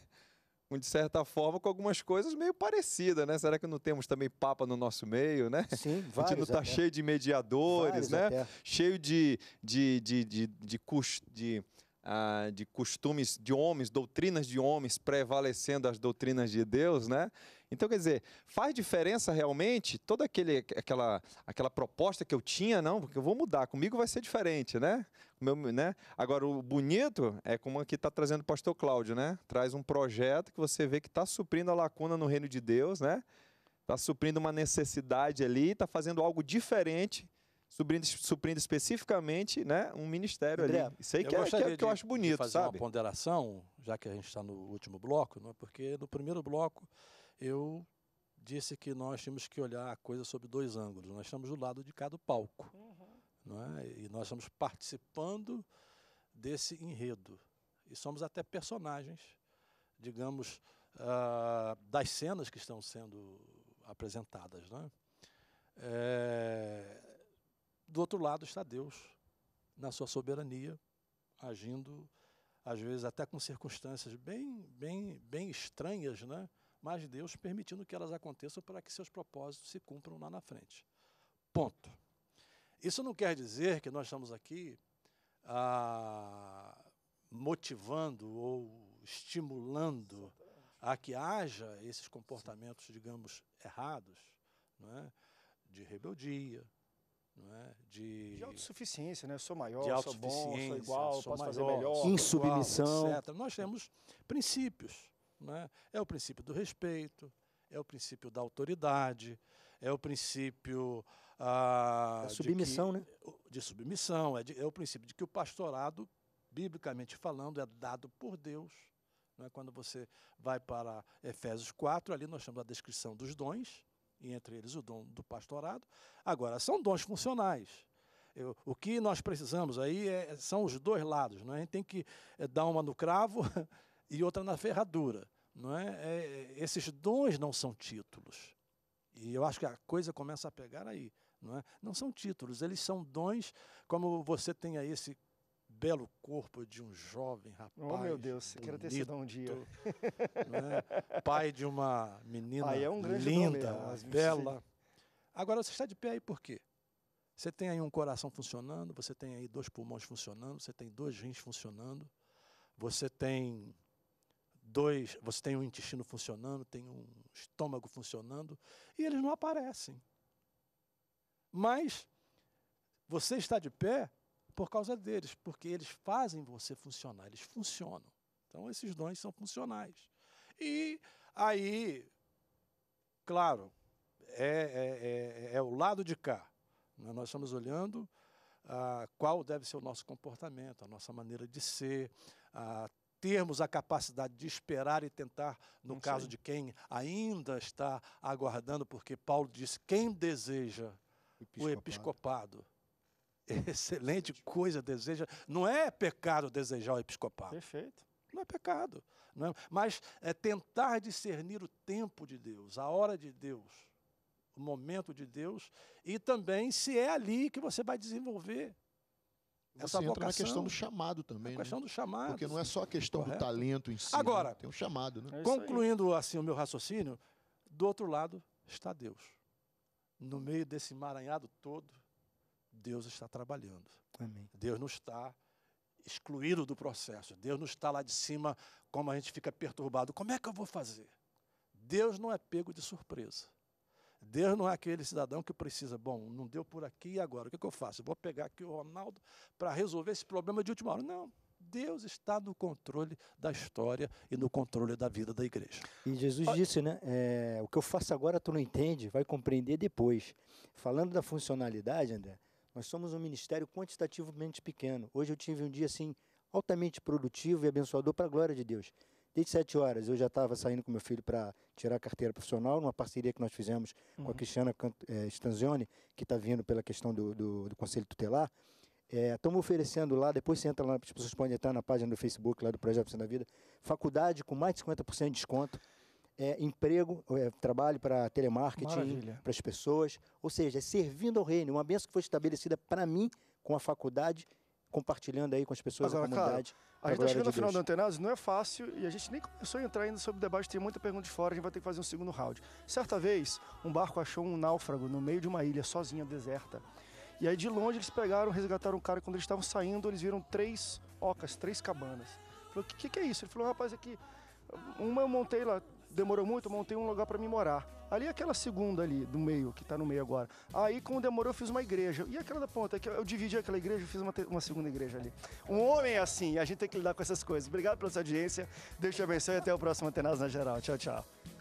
de certa forma, com algumas coisas meio parecidas, né? Será que não temos também Papa no nosso meio, né? Sim, vários A gente não está cheio de mediadores, vários né? Até. Cheio de, de, de, de, de, de, de ah, de costumes de homens, doutrinas de homens prevalecendo as doutrinas de Deus, né? Então, quer dizer, faz diferença realmente toda aquele, aquela, aquela proposta que eu tinha, não, porque eu vou mudar, comigo vai ser diferente, né? Meu, né? Agora, o bonito é como aqui está trazendo o pastor Cláudio, né? Traz um projeto que você vê que está suprindo a lacuna no reino de Deus, né? Está suprindo uma necessidade ali, está fazendo algo diferente suprindo, suprindo especificamente né, um ministério André, ali. Isso aí que é, que, é, que, de, eu acho bonito, fazer sabe? uma ponderação, já que a gente está no último bloco, né, porque no primeiro bloco eu disse que nós tínhamos que olhar a coisa sob dois ângulos. Nós estamos do lado de cada palco. Uhum. Não é? E nós estamos participando desse enredo. E somos até personagens, digamos, uh, das cenas que estão sendo apresentadas. Não é? É, do outro lado está Deus, na sua soberania, agindo, às vezes até com circunstâncias bem, bem, bem estranhas, né? mas Deus permitindo que elas aconteçam para que seus propósitos se cumpram lá na frente. Ponto. Isso não quer dizer que nós estamos aqui ah, motivando ou estimulando a que haja esses comportamentos, digamos, errados, não é? de rebeldia, é? De... de, autossuficiência, né? Eu sou maior, de sou bom, sou igual, sou posso maior, fazer melhor, insubmissão, igual, etc. Nós temos princípios, né? É o princípio do respeito, é o princípio da autoridade, é o princípio ah, submissão, de que, né? De submissão, é, de, é, o princípio de que o pastorado, biblicamente falando, é dado por Deus. é Quando você vai para Efésios 4, ali nós temos a descrição dos dons, e entre eles o dom do pastorado. Agora, são dons funcionais. Eu, o que nós precisamos aí é, é são os dois lados. Não é? A gente tem que é, dar uma no cravo [laughs] e outra na ferradura. Não é? é? é? Esses dons não são títulos. E eu acho que a coisa começa a pegar aí. Não, é? não são títulos, eles são dons, como você tem aí esse belo corpo de um jovem rapaz. Oh, meu Deus, bonito, quero ter sido um dia. Né? Pai de uma menina é um linda, nome, ah, bela. Agora você está de pé aí por quê? Você tem aí um coração funcionando, você tem aí dois pulmões funcionando, você tem dois rins funcionando, você tem dois, você tem um intestino funcionando, tem um estômago funcionando, e eles não aparecem. Mas você está de pé por causa deles, porque eles fazem você funcionar, eles funcionam. Então, esses dons são funcionais. E aí, claro, é, é, é, é o lado de cá. Né? Nós estamos olhando ah, qual deve ser o nosso comportamento, a nossa maneira de ser, ah, termos a capacidade de esperar e tentar, no Não caso sei. de quem ainda está aguardando, porque Paulo diz: quem deseja episcopado, o episcopado [laughs] excelente coisa deseja. Não é pecado desejar o episcopado. Perfeito. Não é pecado. Não é? Mas é tentar discernir o tempo de Deus, a hora de Deus, o momento de Deus, e também se é ali que você vai desenvolver você essa entra vocação. na questão do chamado também. A né? questão né? do chamado. Porque não é só a questão correto. do talento em si. Né? Agora, né? tem um chamado. Né? É concluindo assim o meu raciocínio, do outro lado está Deus. No meio desse emaranhado todo, Deus está trabalhando. Amém. Deus não está excluído do processo. Deus não está lá de cima, como a gente fica perturbado. Como é que eu vou fazer? Deus não é pego de surpresa. Deus não é aquele cidadão que precisa, bom, não deu por aqui e agora, o que, é que eu faço? Eu vou pegar aqui o Ronaldo para resolver esse problema de última hora. Não, Deus está no controle da história e no controle da vida da igreja. E Jesus disse, né? É, o que eu faço agora tu não entende, vai compreender depois. Falando da funcionalidade, André, nós somos um ministério quantitativamente pequeno. Hoje eu tive um dia assim altamente produtivo e abençoador para a glória de Deus. Desde sete horas eu já estava saindo com meu filho para tirar a carteira profissional, numa parceria que nós fizemos uhum. com a uhum. Cristiana eh, Stanzioni, que está vindo pela questão do, do, do Conselho Tutelar. Estamos eh, é, oferecendo lá, depois você entra lá, as pessoas podem entrar na página do Facebook lá do Projeto Sendo da Vida, faculdade com mais de 50% de desconto é, emprego, é, trabalho para telemarketing, para as pessoas. Ou seja, é servindo ao reino, uma benção que foi estabelecida para mim com a faculdade, compartilhando aí com as pessoas da comunidade. Claro, a gente está chegando de no final do Antenados, não é fácil e a gente nem começou a entrar ainda sobre o debate, tem muita pergunta de fora, a gente vai ter que fazer um segundo round. Certa vez, um barco achou um náufrago no meio de uma ilha, sozinha, deserta. E aí de longe eles pegaram, resgataram um cara. Quando eles estavam saindo, eles viram três ocas, três cabanas. Falou, o que, que, é isso? Ele falou, rapaz, aqui. É uma eu montei lá, demorou muito, montei um lugar para me morar. Ali é aquela segunda ali, do meio, que tá no meio agora. Aí, quando demorou, eu fiz uma igreja. E aquela da ponta, eu dividi aquela igreja e fiz uma, uma segunda igreja ali. Um homem é assim, a gente tem que lidar com essas coisas. Obrigado pela sua audiência, Deus te abençoe e até o próximo Antenas na Geral. Tchau, tchau.